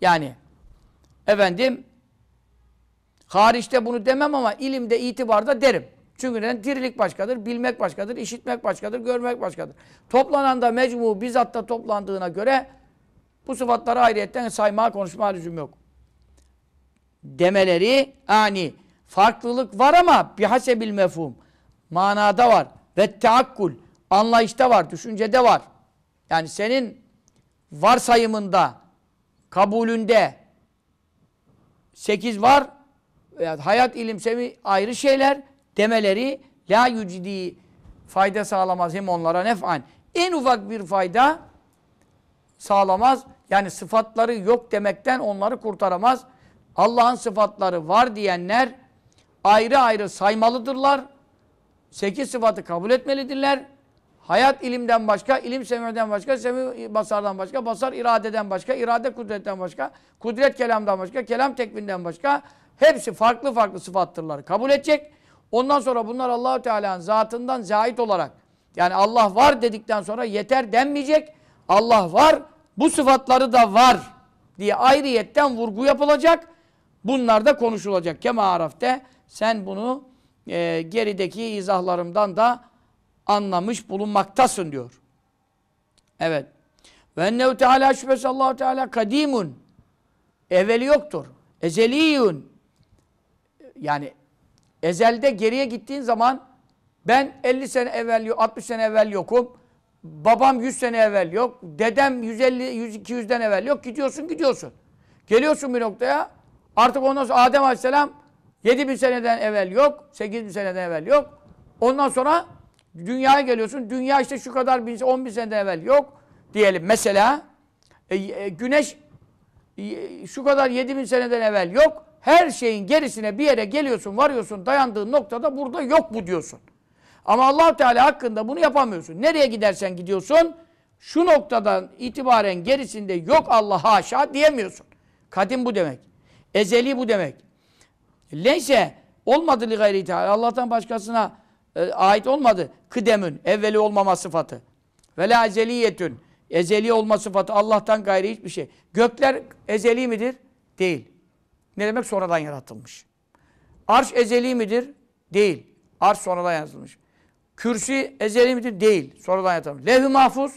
yani efendim, hariçte bunu demem ama ilimde, itibarda derim. Çünkü neden? Dirilik başkadır, bilmek başkadır, işitmek başkadır, görmek başkadır. Toplanan da mecmu bizatta toplandığına göre bu sıfatları ayrıyetten sayma, konuşma lüzum yok. Demeleri ani. Farklılık var ama bihasebil mefhum. Manada var. Ve teakkul. Anlayışta var, düşüncede var. Yani senin varsayımında, kabulünde sekiz var. Yani hayat, ilim, sevi ayrı şeyler demeleri la yücidi fayda sağlamaz hem onlara nef'an. En ufak bir fayda sağlamaz. Yani sıfatları yok demekten onları kurtaramaz. Allah'ın sıfatları var diyenler ayrı ayrı saymalıdırlar. Sekiz sıfatı kabul etmelidirler. Hayat ilimden başka, ilim semiden başka, semi basardan başka, basar iradeden başka, irade kudretten başka, kudret kelamdan başka, kelam tekvinden başka. Hepsi farklı farklı sıfattırlar. Kabul edecek. Ondan sonra bunlar Allahu Teala'nın zatından zahit olarak yani Allah var dedikten sonra yeter denmeyecek. Allah var, bu sıfatları da var diye ayrıyetten vurgu yapılacak. Bunlar da konuşulacak. Kema Araf'te sen bunu e, gerideki izahlarımdan da anlamış bulunmaktasın diyor. Evet. Ve ennehu teala şüphesiz allah Teala kadimun. Evveli yoktur. Ezeliyun. Yani Ezelde geriye gittiğin zaman ben 50 sene evvel 60 sene evvel yokum. Babam 100 sene evvel yok. Dedem 150, 100, 200'den evvel yok. Gidiyorsun gidiyorsun. Geliyorsun bir noktaya. Artık ondan sonra Adem Aleyhisselam 7000 seneden evvel yok. 8000 seneden evvel yok. Ondan sonra dünyaya geliyorsun. Dünya işte şu kadar bin, 10 bin seneden evvel yok. Diyelim mesela e, e güneş e, şu kadar 7000 seneden evvel yok her şeyin gerisine bir yere geliyorsun, varıyorsun, dayandığın noktada burada yok bu diyorsun. Ama allah Teala hakkında bunu yapamıyorsun. Nereye gidersen gidiyorsun, şu noktadan itibaren gerisinde yok Allah haşa diyemiyorsun. Kadim bu demek. Ezeli bu demek. Leyse olmadı li gayri teala. Allah'tan başkasına e, ait olmadı. Kıdemün, evveli olmama sıfatı. Ve la ezeliyetün. Ezeli olma sıfatı Allah'tan gayri hiçbir şey. Gökler ezeli midir? Değil. Ne demek sonradan yaratılmış? Arş ezeli midir? Değil. Arş sonradan yaratılmış. Kürsi ezeli midir? Değil. Sonradan yaratılmış. Levh-i mahfuz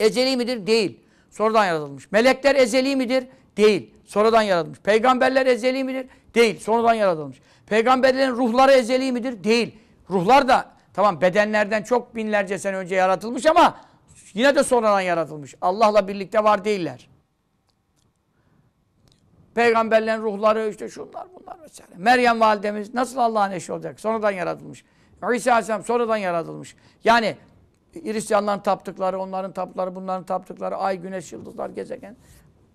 ezeli midir? Değil. Sonradan yaratılmış. Melekler ezeli midir? Değil. Sonradan yaratılmış. Peygamberler ezeli midir? Değil. Sonradan yaratılmış. Peygamberlerin ruhları ezeli midir? Değil. Ruhlar da tamam bedenlerden çok binlerce sene önce yaratılmış ama yine de sonradan yaratılmış. Allah'la birlikte var değiller. Peygamberlerin ruhları işte şunlar bunlar mesela. Meryem validemiz nasıl Allah'ın eşi olacak? Sonradan yaratılmış. İsa Aleyhisselam sonradan yaratılmış. Yani Hristiyanların taptıkları, onların taptıkları, bunların taptıkları, ay, güneş, yıldızlar, gezegen,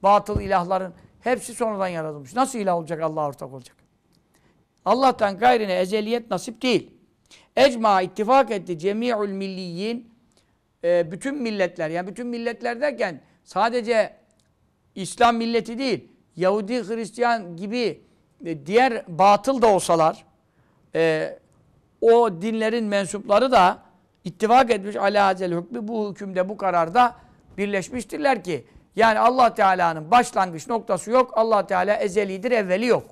batıl ilahların hepsi sonradan yaratılmış. Nasıl ilah olacak? Allah ortak olacak. Allah'tan gayrine ezeliyet nasip değil. Ecma ittifak etti cemi'ül milliyin e, bütün milletler yani bütün milletler derken sadece İslam milleti değil Yahudi, Hristiyan gibi e, diğer batıl da olsalar e, o dinlerin mensupları da ittifak etmiş ala hazel hükmü bu hükümde bu kararda birleşmiştirler ki yani Allah Teala'nın başlangıç noktası yok. Allah Teala ezelidir, evveli yok.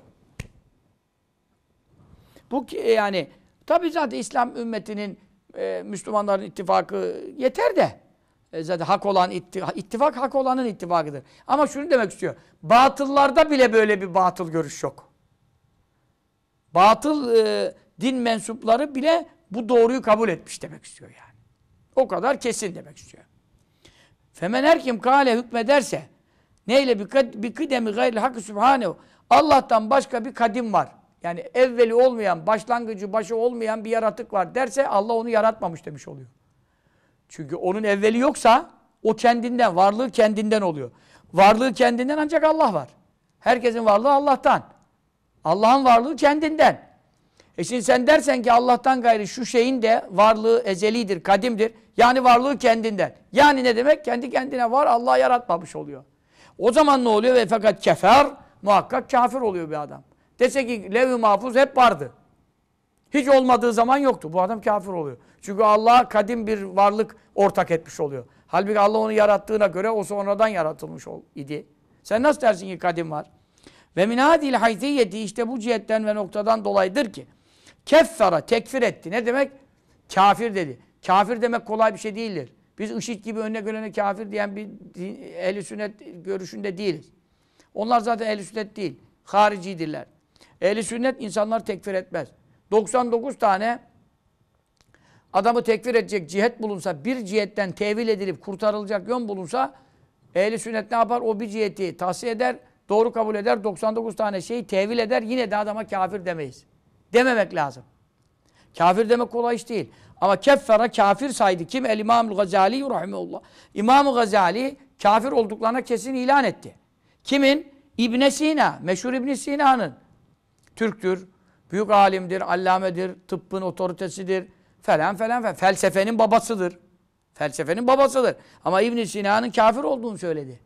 Bu ki e, yani tabi zaten İslam ümmetinin e, Müslümanların ittifakı yeter de e, zaten hak olan ittifak hak olanın ittifakıdır. Ama şunu demek istiyor. Batıllarda bile böyle bir batıl görüş yok. Batıl e, din mensupları bile bu doğruyu kabul etmiş demek istiyor yani. O kadar kesin demek istiyor. Femen her kim kale hükmederse neyle bir kıdemi gayrı hakkı sübhanehu Allah'tan başka bir kadim var. Yani evveli olmayan, başlangıcı, başı olmayan bir yaratık var derse Allah onu yaratmamış demiş oluyor. Çünkü onun evveli yoksa o kendinden, varlığı kendinden oluyor. Varlığı kendinden ancak Allah var. Herkesin varlığı Allah'tan. Allah'ın varlığı kendinden. E şimdi sen dersen ki Allah'tan gayrı şu şeyin de varlığı ezelidir, kadimdir. Yani varlığı kendinden. Yani ne demek? Kendi kendine var, Allah yaratmamış oluyor. O zaman ne oluyor? Ve fakat kefer, muhakkak kafir oluyor bir adam. Dese ki levh-i mahfuz hep vardı. Hiç olmadığı zaman yoktu. Bu adam kafir oluyor. Çünkü Allah'a kadim bir varlık ortak etmiş oluyor. Halbuki Allah onu yarattığına göre o sonradan yaratılmış idi. Sen nasıl dersin ki kadim var? Ve minadil hayziyeti işte bu cihetten ve noktadan dolayıdır ki keffara tekfir etti. Ne demek? Kafir dedi. Kafir demek kolay bir şey değildir. Biz IŞİD gibi önüne gelene kafir diyen bir ehli sünnet görüşünde değiliz. Onlar zaten ehli sünnet değil. Haricidirler. Ehli sünnet insanlar tekfir etmez. 99 tane adamı tekfir edecek cihet bulunsa, bir cihetten tevil edilip kurtarılacak yön bulunsa ehli sünnet ne yapar? O bir ciheti tahsiye eder, doğru kabul eder, 99 tane şeyi tevil eder, yine de adama kafir demeyiz. Dememek lazım. Kafir demek kolay iş değil. Ama keffera kafir saydı. Kim? El İmamul Gazali rahimullah. İmam Gazali kafir olduklarına kesin ilan etti. Kimin? İbn Sina, meşhur İbn Sina'nın. Türktür, büyük alimdir, allamedir, tıbbın otoritesidir, falan falan falan. Felsefenin babasıdır. Felsefenin babasıdır. Ama İbn Sina'nın kafir olduğunu söyledi.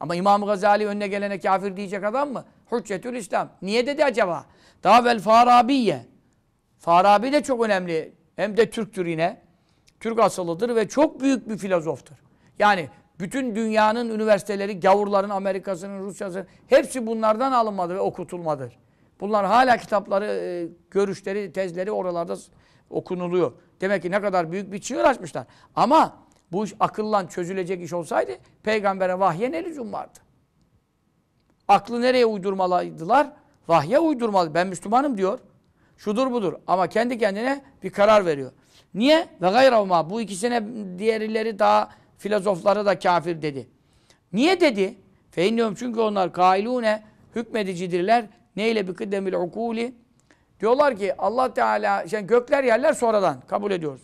Ama İmam Gazali önüne gelene kafir diyecek adam mı? Hüccetül İslam. Niye dedi acaba? Daha vel Farabiye. Farabi de çok önemli. Hem de Türktür yine. Türk asıllıdır ve çok büyük bir filozoftur. Yani bütün dünyanın üniversiteleri, gavurların, Amerika'sının, Rusya'sının hepsi bunlardan alınmadı ve okutulmadır. Bunlar hala kitapları, e, görüşleri, tezleri oralarda okunuluyor. Demek ki ne kadar büyük bir çığır açmışlar. Ama bu iş akıllan çözülecek iş olsaydı peygambere vahye ne lüzum vardı? Aklı nereye uydurmalıydılar? Vahye uydurmalı. Ben Müslümanım diyor. Şudur budur. Ama kendi kendine bir karar veriyor. Niye? Ve gayravma. Bu ikisine diğerleri daha filozofları da kafir dedi. Niye dedi? Feinniyorum çünkü onlar kailune hükmedicidirler. Neyle bi kıdemil ukuli? Diyorlar ki Allah Teala yani şey, gökler yerler sonradan kabul ediyoruz.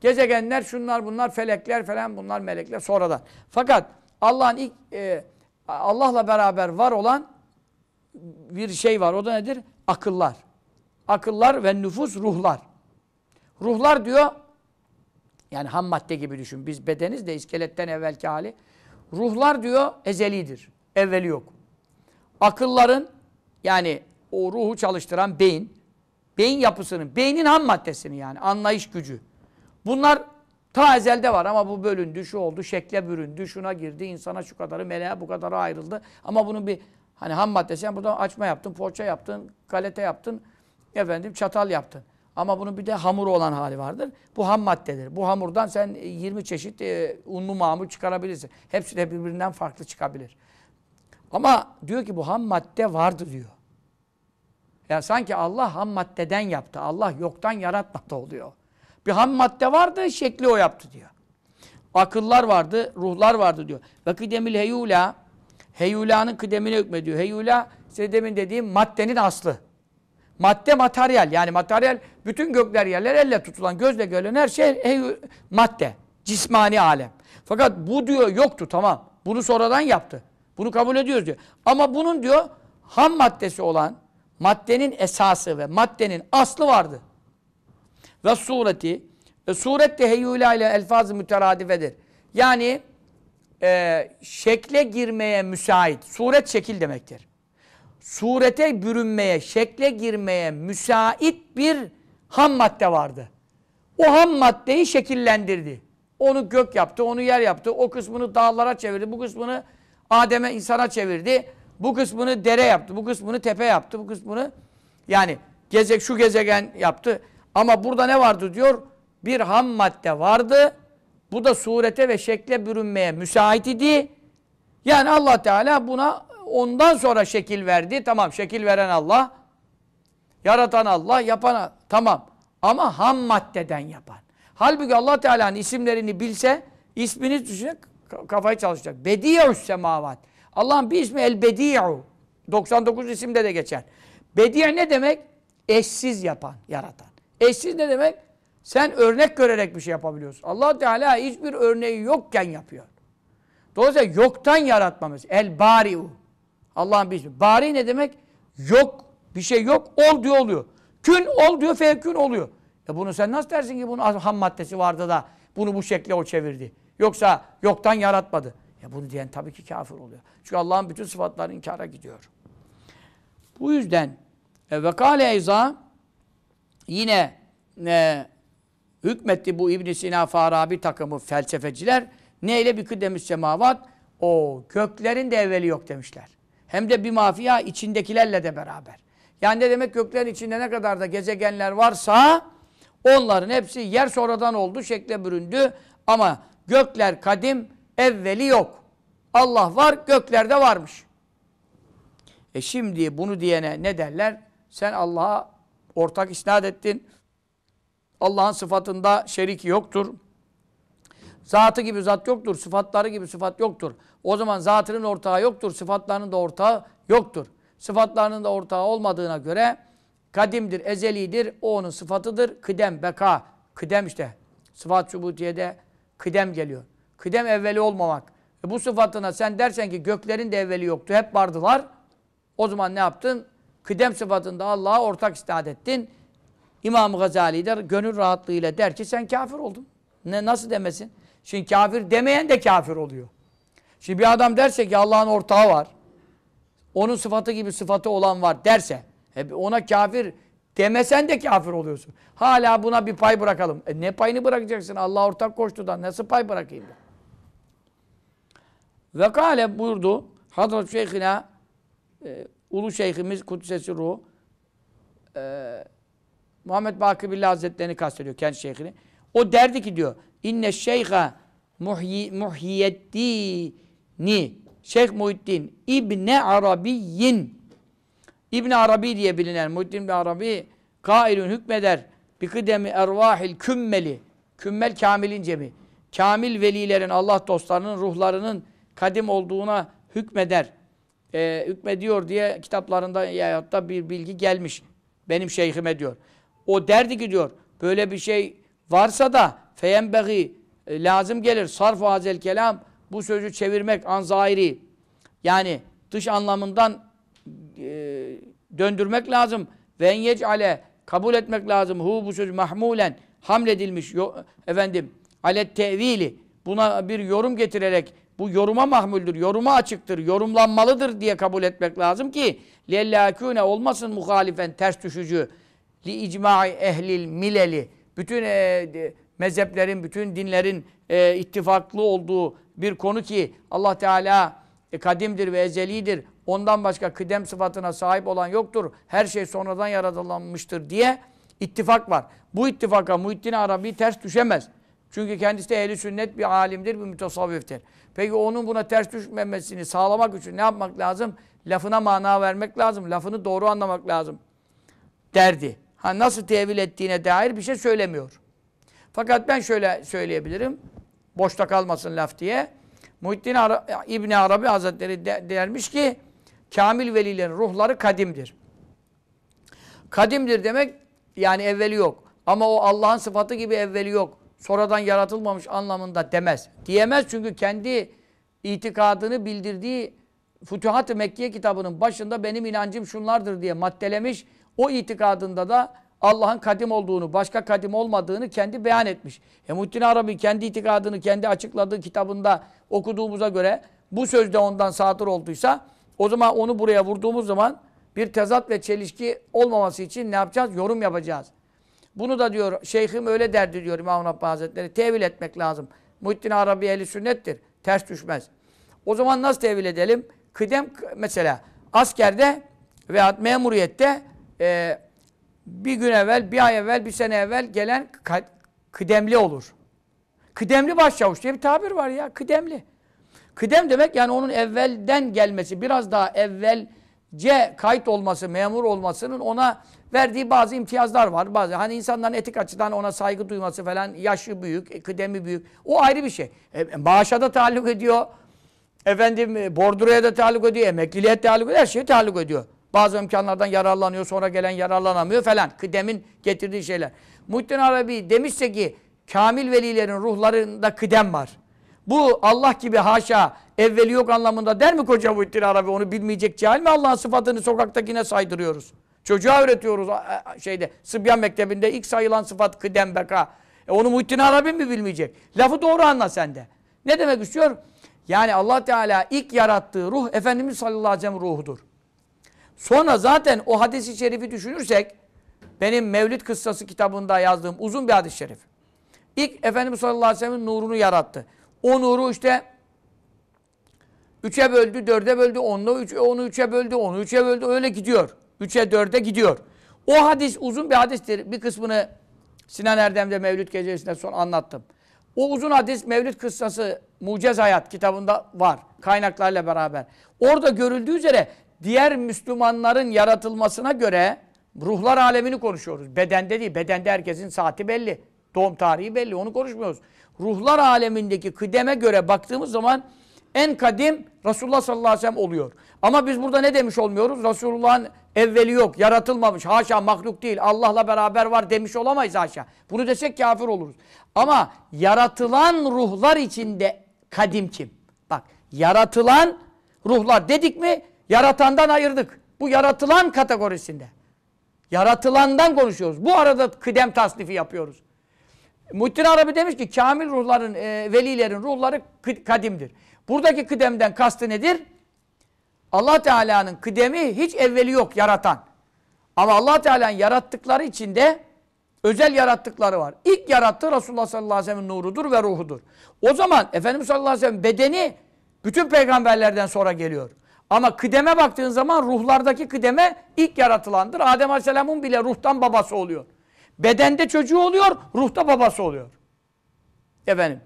Gezegenler şunlar bunlar felekler falan bunlar melekler sonradan. Fakat Allah'ın ilk e, Allah'la beraber var olan bir şey var. O da nedir? Akıllar. Akıllar ve nüfus ruhlar. Ruhlar diyor yani ham madde gibi düşün. Biz bedeniz de iskeletten evvelki hali. Ruhlar diyor ezelidir. Evveli yok. Akılların yani o ruhu çalıştıran beyin Beyin yapısının, beynin ham maddesini yani anlayış gücü. Bunlar ta ezelde var ama bu bölündü, şu oldu, şekle büründü, şuna girdi, insana şu kadarı, meleğe bu kadarı ayrıldı. Ama bunun bir hani ham maddesi, yani burada açma yaptın, poğaça yaptın, kalete yaptın, efendim çatal yaptın. Ama bunun bir de hamur olan hali vardır. Bu ham maddedir. Bu hamurdan sen 20 e, çeşit e, unlu mamul çıkarabilirsin. Hepsi de birbirinden farklı çıkabilir. Ama diyor ki bu ham madde vardı diyor. Ya sanki Allah ham maddeden yaptı. Allah yoktan yaratmadı oluyor. Bir ham madde vardı, şekli o yaptı diyor. Akıllar vardı, ruhlar vardı diyor. Ve kıdemil heyula, heyulanın kıdemine hükmediyor. Heyula, size demin dediğim maddenin aslı. Madde materyal, yani materyal, bütün gökler yerler elle tutulan, gözle görülen her şey heyul, madde. Cismani alem. Fakat bu diyor yoktu tamam. Bunu sonradan yaptı. Bunu kabul ediyoruz diyor. Ama bunun diyor ham maddesi olan maddenin esası ve maddenin aslı vardı. Ve sureti, e, suret de heyyula ile elfazı müteradifedir. Yani e, şekle girmeye müsait, suret şekil demektir. Surete bürünmeye, şekle girmeye müsait bir ham madde vardı. O ham maddeyi şekillendirdi. Onu gök yaptı, onu yer yaptı, o kısmını dağlara çevirdi, bu kısmını Adem'e insana çevirdi. Bu kısmını dere yaptı, bu kısmını tepe yaptı, bu kısmını yani gezek şu gezegen yaptı. Ama burada ne vardı diyor? Bir ham madde vardı. Bu da surete ve şekle bürünmeye müsait idi. Yani Allah Teala buna ondan sonra şekil verdi. Tamam şekil veren Allah. Yaratan Allah, yapan Tamam. Ama ham maddeden yapan. Halbuki Allah Teala'nın isimlerini bilse ismini düşünecek, kafayı çalışacak. Bediyus semavat. Allah'ın bir ismi el bedi'u. 99 isimde de geçer. Bedi'e ne demek? Eşsiz yapan, yaratan. Eşsiz ne demek? Sen örnek görerek bir şey yapabiliyorsun. allah Teala hiçbir örneği yokken yapıyor. Dolayısıyla yoktan yaratmamız. El bari'u. Allah'ın bir ismi. Bari ne demek? Yok. Bir şey yok. Ol diyor oluyor. Kün ol diyor fevkün oluyor. E bunu sen nasıl dersin ki bunun ham maddesi vardı da bunu bu şekle o çevirdi. Yoksa yoktan yaratmadı ya bunu diyen tabii ki kafir oluyor. Çünkü Allah'ın bütün sıfatları inkara gidiyor. Bu yüzden e, ve kâle eyza yine e, hükmetti bu İbn Sina Farabi takımı felsefeciler. Neyle bir kıdemüs semavat? O göklerin de evveli yok demişler. Hem de bir mafya içindekilerle de beraber. Yani ne demek göklerin içinde ne kadar da gezegenler varsa onların hepsi yer sonradan oldu, şekle büründü. Ama gökler kadim, Evveli yok. Allah var, göklerde varmış. E şimdi bunu diyene ne derler? Sen Allah'a ortak isnat ettin. Allah'ın sıfatında şerik yoktur. Zatı gibi zat yoktur, sıfatları gibi sıfat yoktur. O zaman zatının ortağı yoktur, sıfatlarının da ortağı yoktur. Sıfatlarının da ortağı olmadığına göre kadimdir, ezelidir, o onun sıfatıdır. Kıdem, beka, kıdem işte. Sıfat subutiyede kıdem geliyor. Kıdem evveli olmamak. E bu sıfatına sen dersen ki göklerin de evveli yoktu. Hep vardılar. O zaman ne yaptın? Kıdem sıfatında Allah'a ortak istat ettin. İmam Gazali de gönül rahatlığıyla der ki sen kafir oldun. Ne nasıl demesin? Şimdi kafir demeyen de kafir oluyor. Şimdi bir adam derse ki Allah'ın ortağı var. Onun sıfatı gibi sıfatı olan var derse e, ona kafir demesen de kafir oluyorsun. Hala buna bir pay bırakalım. E ne payını bırakacaksın? Allah ortak koştudan nasıl pay bırakayım ben? Ve kâle buyurdu Hazret Şeyhine e, Ulu Şeyhimiz Kudsesi Ruh e, Muhammed Baki Billah Hazretleri'ni kastediyor kendi şeyhini. O derdi ki diyor inne şeyha muhyi, muhyiyeddini Şeyh Muhyiddin İbne Arabiyyin İbne Arabi diye bilinen Muhyiddin İbne Arabi kailün hükmeder bi kıdemi ervahil kümmeli kümmel kamilin cemi kamil velilerin Allah dostlarının ruhlarının kadim olduğuna hükmeder, e, hükmediyor diye kitaplarında ya da bir bilgi gelmiş. Benim şeyhime diyor. O derdi ki diyor, böyle bir şey varsa da feyembehi e, lazım gelir. sarf azel kelam bu sözü çevirmek anzairi Yani dış anlamından e, döndürmek lazım. Ve ale kabul etmek lazım. Hu bu söz mahmulen hamledilmiş. Yo, efendim alet tevili. Buna bir yorum getirerek bu yoruma mahmuldür, yoruma açıktır, yorumlanmalıdır diye kabul etmek lazım ki lellâkûne olmasın muhalifen ters düşücü li icma'i ehlil mileli bütün e, mezheplerin, bütün dinlerin e, ittifaklı olduğu bir konu ki Allah Teala e, kadimdir ve ezelidir. Ondan başka kıdem sıfatına sahip olan yoktur. Her şey sonradan yaratılanmıştır diye ittifak var. Bu ittifaka Muhittin Arabi ters düşemez. Çünkü kendisi de ehli sünnet bir alimdir, bir mütasavviftir. Peki onun buna ters düşmemesini sağlamak için ne yapmak lazım? Lafına mana vermek lazım. Lafını doğru anlamak lazım. Derdi. Ha nasıl tevil ettiğine dair bir şey söylemiyor. Fakat ben şöyle söyleyebilirim. Boşta kalmasın laf diye. Muhittin Ara İbni Arabi Hazretleri de dermiş ki Kamil velilerin ruhları kadimdir. Kadimdir demek yani evveli yok. Ama o Allah'ın sıfatı gibi evveli yok sonradan yaratılmamış anlamında demez. Diyemez çünkü kendi itikadını bildirdiği Futuhat-ı Mekkiye kitabının başında benim inancım şunlardır diye maddelemiş. O itikadında da Allah'ın kadim olduğunu, başka kadim olmadığını kendi beyan etmiş. E Muhittin Arabi kendi itikadını kendi açıkladığı kitabında okuduğumuza göre bu sözde ondan sadır olduysa o zaman onu buraya vurduğumuz zaman bir tezat ve çelişki olmaması için ne yapacağız? Yorum yapacağız. Bunu da diyor şeyhim öyle derdi diyor İmam Rabbani Hazretleri. Tevil etmek lazım. Muhittin Arabi eli sünnettir. Ters düşmez. O zaman nasıl tevil edelim? Kıdem mesela askerde veya memuriyette e, bir gün evvel, bir ay evvel, bir sene evvel gelen kıdemli olur. Kıdemli başçavuş diye bir tabir var ya. Kıdemli. Kıdem demek yani onun evvelden gelmesi, biraz daha evvelce kayıt olması, memur olmasının ona verdiği bazı imtiyazlar var. Bazı hani insanların etik açıdan ona saygı duyması falan yaşı büyük, e, kıdemi büyük. O ayrı bir şey. E, e maaşa da taalluk ediyor. Efendim e, bordroya da taalluk ediyor, emekliliğe taalluk ediyor, her şeye taalluk ediyor. Bazı imkanlardan yararlanıyor, sonra gelen yararlanamıyor falan. Kıdemin getirdiği şeyler. Muhittin Arabi demişse ki kamil velilerin ruhlarında kıdem var. Bu Allah gibi haşa evveli yok anlamında der mi koca Muhittin Arabi onu bilmeyecek cahil mi Allah'ın sıfatını sokaktakine saydırıyoruz? Çocuğa öğretiyoruz şeyde Sıbyan Mektebi'nde ilk sayılan sıfat kıdem beka. E onu Muhittin Arabi mi bilmeyecek? Lafı doğru anla sende. Ne demek istiyor? Yani Allah Teala ilk yarattığı ruh Efendimiz sallallahu aleyhi ve sellem ruhudur. Sonra zaten o hadisi şerifi düşünürsek benim Mevlid kıssası kitabında yazdığım uzun bir hadis-i şerif. İlk Efendimiz sallallahu aleyhi ve sellem'in nurunu yarattı. O nuru işte üçe böldü, dörde böldü, onu üç'e onu üçe böldü, onu üçe böldü öyle gidiyor. 3'e 4'e gidiyor. O hadis uzun bir hadistir. Bir kısmını Sinan Erdem'de Mevlüt Gecesi'nde son anlattım. O uzun hadis Mevlüt kıssası Mucez Hayat kitabında var. Kaynaklarla beraber. Orada görüldüğü üzere diğer Müslümanların yaratılmasına göre ruhlar alemini konuşuyoruz. Bedende değil. Bedende herkesin saati belli. Doğum tarihi belli. Onu konuşmuyoruz. Ruhlar alemindeki kıdeme göre baktığımız zaman en kadim Resulullah sallallahu aleyhi ve sellem oluyor. Ama biz burada ne demiş olmuyoruz? Resulullah'ın evveli yok, yaratılmamış, haşa mahluk değil, Allah'la beraber var demiş olamayız haşa. Bunu desek kafir oluruz. Ama yaratılan ruhlar içinde kadim kim? Bak, yaratılan ruhlar dedik mi yaratandan ayırdık. Bu yaratılan kategorisinde. Yaratılandan konuşuyoruz. Bu arada kıdem tasnifi yapıyoruz. Muhittin Arabi demiş ki kamil ruhların, e, velilerin ruhları kadimdir. Buradaki kıdemden kastı nedir? Allah Teala'nın kıdemi hiç evveli yok yaratan. Ama Allah Teala'nın yarattıkları içinde özel yarattıkları var. İlk yarattığı Resulullah sallallahu aleyhi ve sellem'in nurudur ve ruhudur. O zaman Efendimiz sallallahu aleyhi ve sellem bedeni bütün peygamberlerden sonra geliyor. Ama kıdeme baktığın zaman ruhlardaki kıdeme ilk yaratılandır. Adem aleyhisselamın bile ruhtan babası oluyor. Bedende çocuğu oluyor, ruhta babası oluyor. Efendim.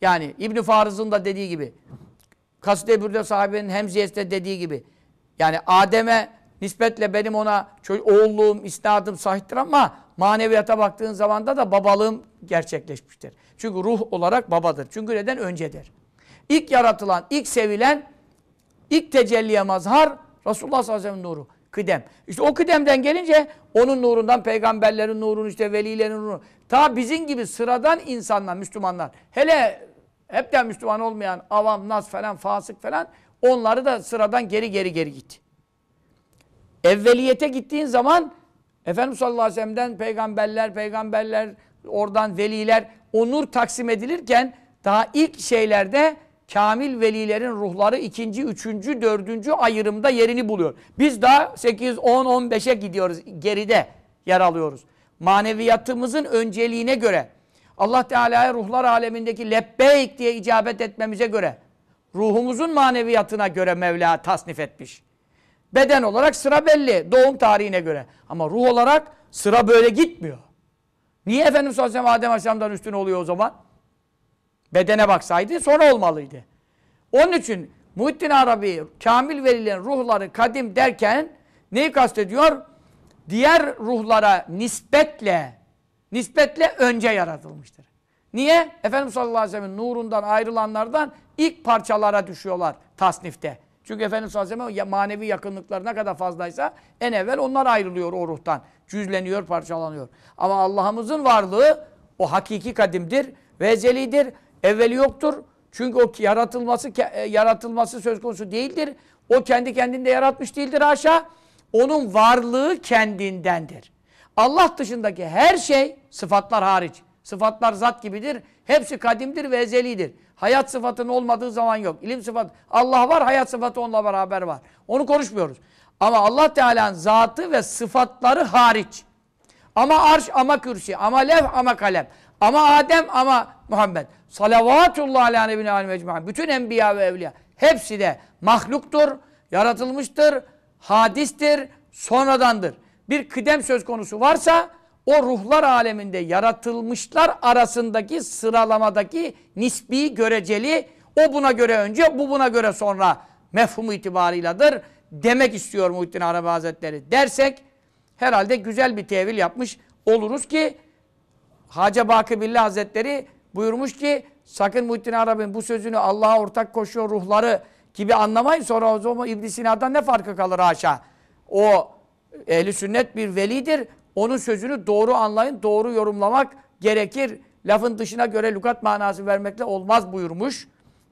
Yani İbn Fariz'ın da dediği gibi Kasıt Ebür'de sahabenin Hemziyes'te dediği gibi. Yani Adem'e nispetle benim ona oğulluğum, isnadım sahiptir ama maneviyata baktığın zaman da babalığım gerçekleşmiştir. Çünkü ruh olarak babadır. Çünkü neden? Öncedir. İlk yaratılan, ilk sevilen, ilk tecelliye mazhar Resulullah sallallahu aleyhi ve sellem'in nuru. Kıdem. İşte o kıdemden gelince onun nurundan peygamberlerin nurunu işte velilerin nurunu. Ta bizim gibi sıradan insanlar, Müslümanlar. Hele Hepten Müslüman olmayan avam, nas falan, fasık falan onları da sıradan geri geri geri gitti. Evveliyete gittiğin zaman Efendimiz sallallahu aleyhi ve sellem'den peygamberler, peygamberler, oradan veliler, onur taksim edilirken daha ilk şeylerde kamil velilerin ruhları ikinci, üçüncü, dördüncü ayrımda yerini buluyor. Biz daha 8, 10, 15'e gidiyoruz. Geride yer alıyoruz. Maneviyatımızın önceliğine göre Allah Teala'ya ruhlar alemindeki lebbeyk diye icabet etmemize göre ruhumuzun maneviyatına göre Mevla tasnif etmiş. Beden olarak sıra belli doğum tarihine göre. Ama ruh olarak sıra böyle gitmiyor. Niye Efendimiz sallallahu aleyhi ve sellem Adem Aleyhisselam'dan üstün oluyor o zaman? Bedene baksaydı sonra olmalıydı. Onun için Muhittin Arabi kamil verilen ruhları kadim derken neyi kastediyor? Diğer ruhlara nispetle Nispetle önce yaratılmıştır. Niye? Efendimiz sallallahu aleyhi ve sellem'in nurundan ayrılanlardan ilk parçalara düşüyorlar tasnifte. Çünkü Efendimiz sallallahu aleyhi ve sellem manevi yakınlıkları ne kadar fazlaysa en evvel onlar ayrılıyor o ruhtan. Cüzleniyor, parçalanıyor. Ama Allah'ımızın varlığı o hakiki kadimdir ve ezelidir. Evveli yoktur. Çünkü o yaratılması e, yaratılması söz konusu değildir. O kendi kendinde yaratmış değildir aşağı. Onun varlığı kendindendir. Allah dışındaki her şey sıfatlar hariç. Sıfatlar zat gibidir. Hepsi kadimdir ve ezelidir. Hayat sıfatının olmadığı zaman yok. İlim sıfatı. Allah var, hayat sıfatı onunla beraber var. Onu konuşmuyoruz. Ama Allah Teala'nın zatı ve sıfatları hariç. Ama arş, ama kürsi, ama lev, ama kalem. Ama Adem, ama Muhammed. Salavatullah ala nebine alim Bütün enbiya ve evliya. Hepsi de mahluktur, yaratılmıştır, hadistir, sonradandır bir kıdem söz konusu varsa o ruhlar aleminde yaratılmışlar arasındaki sıralamadaki nisbi göreceli o buna göre önce bu buna göre sonra mefhumu itibarıyladır demek istiyor Muhittin Arabi Hazretleri dersek herhalde güzel bir tevil yapmış oluruz ki Hacı Bakı Billah Hazretleri buyurmuş ki sakın Muhittin Arabi'nin bu sözünü Allah'a ortak koşuyor ruhları gibi anlamayın sonra o zaman ibn Sina'dan ne farkı kalır haşa o ehli sünnet bir velidir. Onun sözünü doğru anlayın, doğru yorumlamak gerekir. Lafın dışına göre lügat manası vermekle olmaz buyurmuş.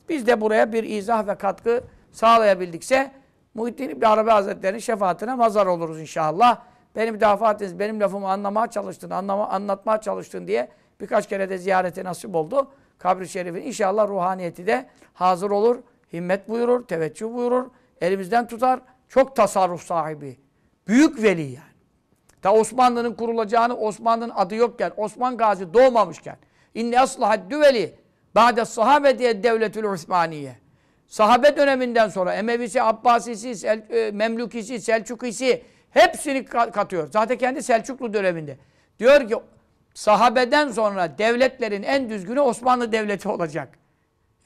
Biz de buraya bir izah ve katkı sağlayabildikse Muhittin İbni Arabi Hazretleri'nin şefaatine mazar oluruz inşallah. Benim müdafaatiniz, benim lafımı anlamaya çalıştın, anlama, anlatmaya çalıştın diye birkaç kere de ziyarete nasip oldu. Kabri şerifin inşallah ruhaniyeti de hazır olur. Himmet buyurur, teveccüh buyurur. Elimizden tutar. Çok tasarruf sahibi Büyük veli yani. Ta Osmanlı'nın kurulacağını Osmanlı'nın adı yokken, Osman Gazi doğmamışken. İnne aslahat düveli ba'de sahabe diye devletül Osmaniye. Sahabe döneminden sonra Emevisi, Abbasisi, Sel e, Memlükisi, Selçukisi hepsini katıyor. Zaten kendi Selçuklu döneminde. Diyor ki sahabeden sonra devletlerin en düzgünü Osmanlı Devleti olacak.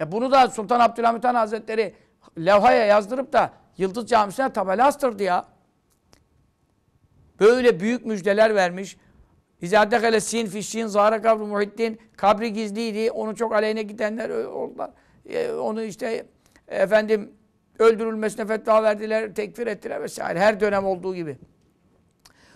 E bunu da Sultan Abdülhamit Han Hazretleri levhaya yazdırıp da Yıldız Camisi'ne tabela astırdı ya. Böyle büyük müjdeler vermiş. İzâ dekale sin fişşin zâre kabri muhiddin. Kabri gizliydi. Onu çok aleyhine gidenler e, oldular. E, onu işte efendim öldürülmesine fetva verdiler, tekfir ettiler vesaire. Her dönem olduğu gibi.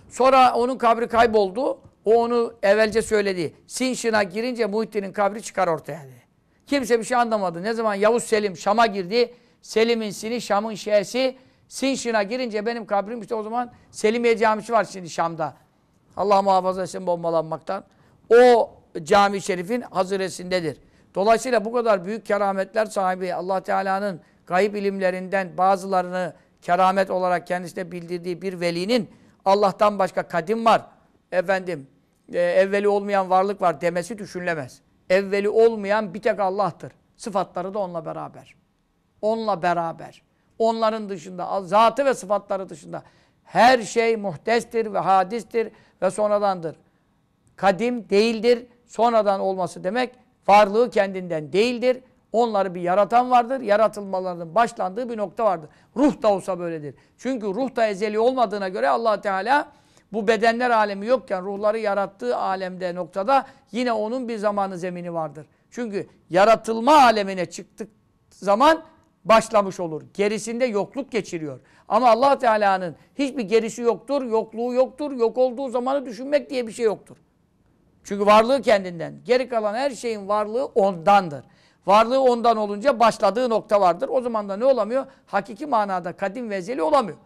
Sonra onun kabri kayboldu. O onu evvelce söyledi. Sin Şin'a girince Muhittin'in kabri çıkar ortaya dedi. Kimse bir şey anlamadı. Ne zaman Yavuz Selim Şam'a girdi. Selim'in sini Şam'ın şehsi Sinşin'a girince benim kabrim işte o zaman Selimiye Camisi var şimdi Şam'da. Allah muhafaza etsin bombalanmaktan. O cami şerifin haziresindedir. Dolayısıyla bu kadar büyük kerametler sahibi Allah Teala'nın gayb ilimlerinden bazılarını keramet olarak kendisine bildirdiği bir velinin Allah'tan başka kadim var. Efendim e, evveli olmayan varlık var demesi düşünülemez. Evveli olmayan bir tek Allah'tır. Sıfatları da onunla beraber. Onunla beraber. Onların dışında, zatı ve sıfatları dışında her şey muhtestir ve hadistir ve sonradandır. Kadim değildir, sonradan olması demek varlığı kendinden değildir. Onları bir yaratan vardır, yaratılmalarının başlandığı bir nokta vardır. Ruh da olsa böyledir. Çünkü ruh da ezeli olmadığına göre allah Teala bu bedenler alemi yokken ruhları yarattığı alemde noktada yine onun bir zamanı zemini vardır. Çünkü yaratılma alemine çıktık zaman başlamış olur. Gerisinde yokluk geçiriyor. Ama Allah Teala'nın hiçbir gerisi yoktur, yokluğu yoktur, yok olduğu zamanı düşünmek diye bir şey yoktur. Çünkü varlığı kendinden. Geri kalan her şeyin varlığı ondandır. Varlığı ondan olunca başladığı nokta vardır. O zaman da ne olamıyor? Hakiki manada kadim ve ezeli olamıyor.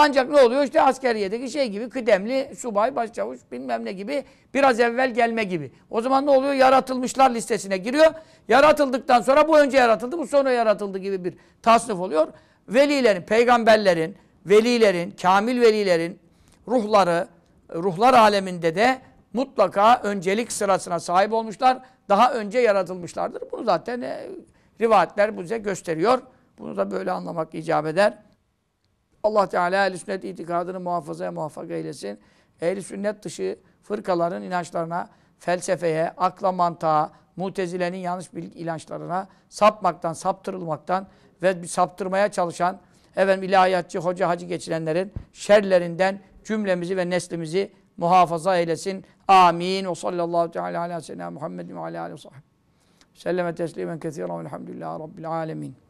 Ancak ne oluyor? İşte askeriyedeki şey gibi kıdemli subay, başçavuş bilmem ne gibi biraz evvel gelme gibi. O zaman ne oluyor? Yaratılmışlar listesine giriyor. Yaratıldıktan sonra bu önce yaratıldı, bu sonra yaratıldı gibi bir tasnif oluyor. Velilerin, peygamberlerin, velilerin, kamil velilerin ruhları, ruhlar aleminde de mutlaka öncelik sırasına sahip olmuşlar. Daha önce yaratılmışlardır. Bunu zaten e, rivayetler bize gösteriyor. Bunu da böyle anlamak icap eder. Allah Teala ehl sünnet itikadını muhafazaya muvaffak eylesin. ehl sünnet dışı fırkaların inançlarına, felsefeye, akla mantığa, mutezilenin yanlış bilgi inançlarına sapmaktan, saptırılmaktan ve saptırmaya çalışan efendim ilahiyatçı, hoca, hacı geçirenlerin şerlerinden cümlemizi ve neslimizi muhafaza eylesin. Amin. Ve sallallahu teala ala seyyidina Muhammedin ve ala aleyhi ve sellem teslimen kesiren velhamdülillahi rabbil alemin.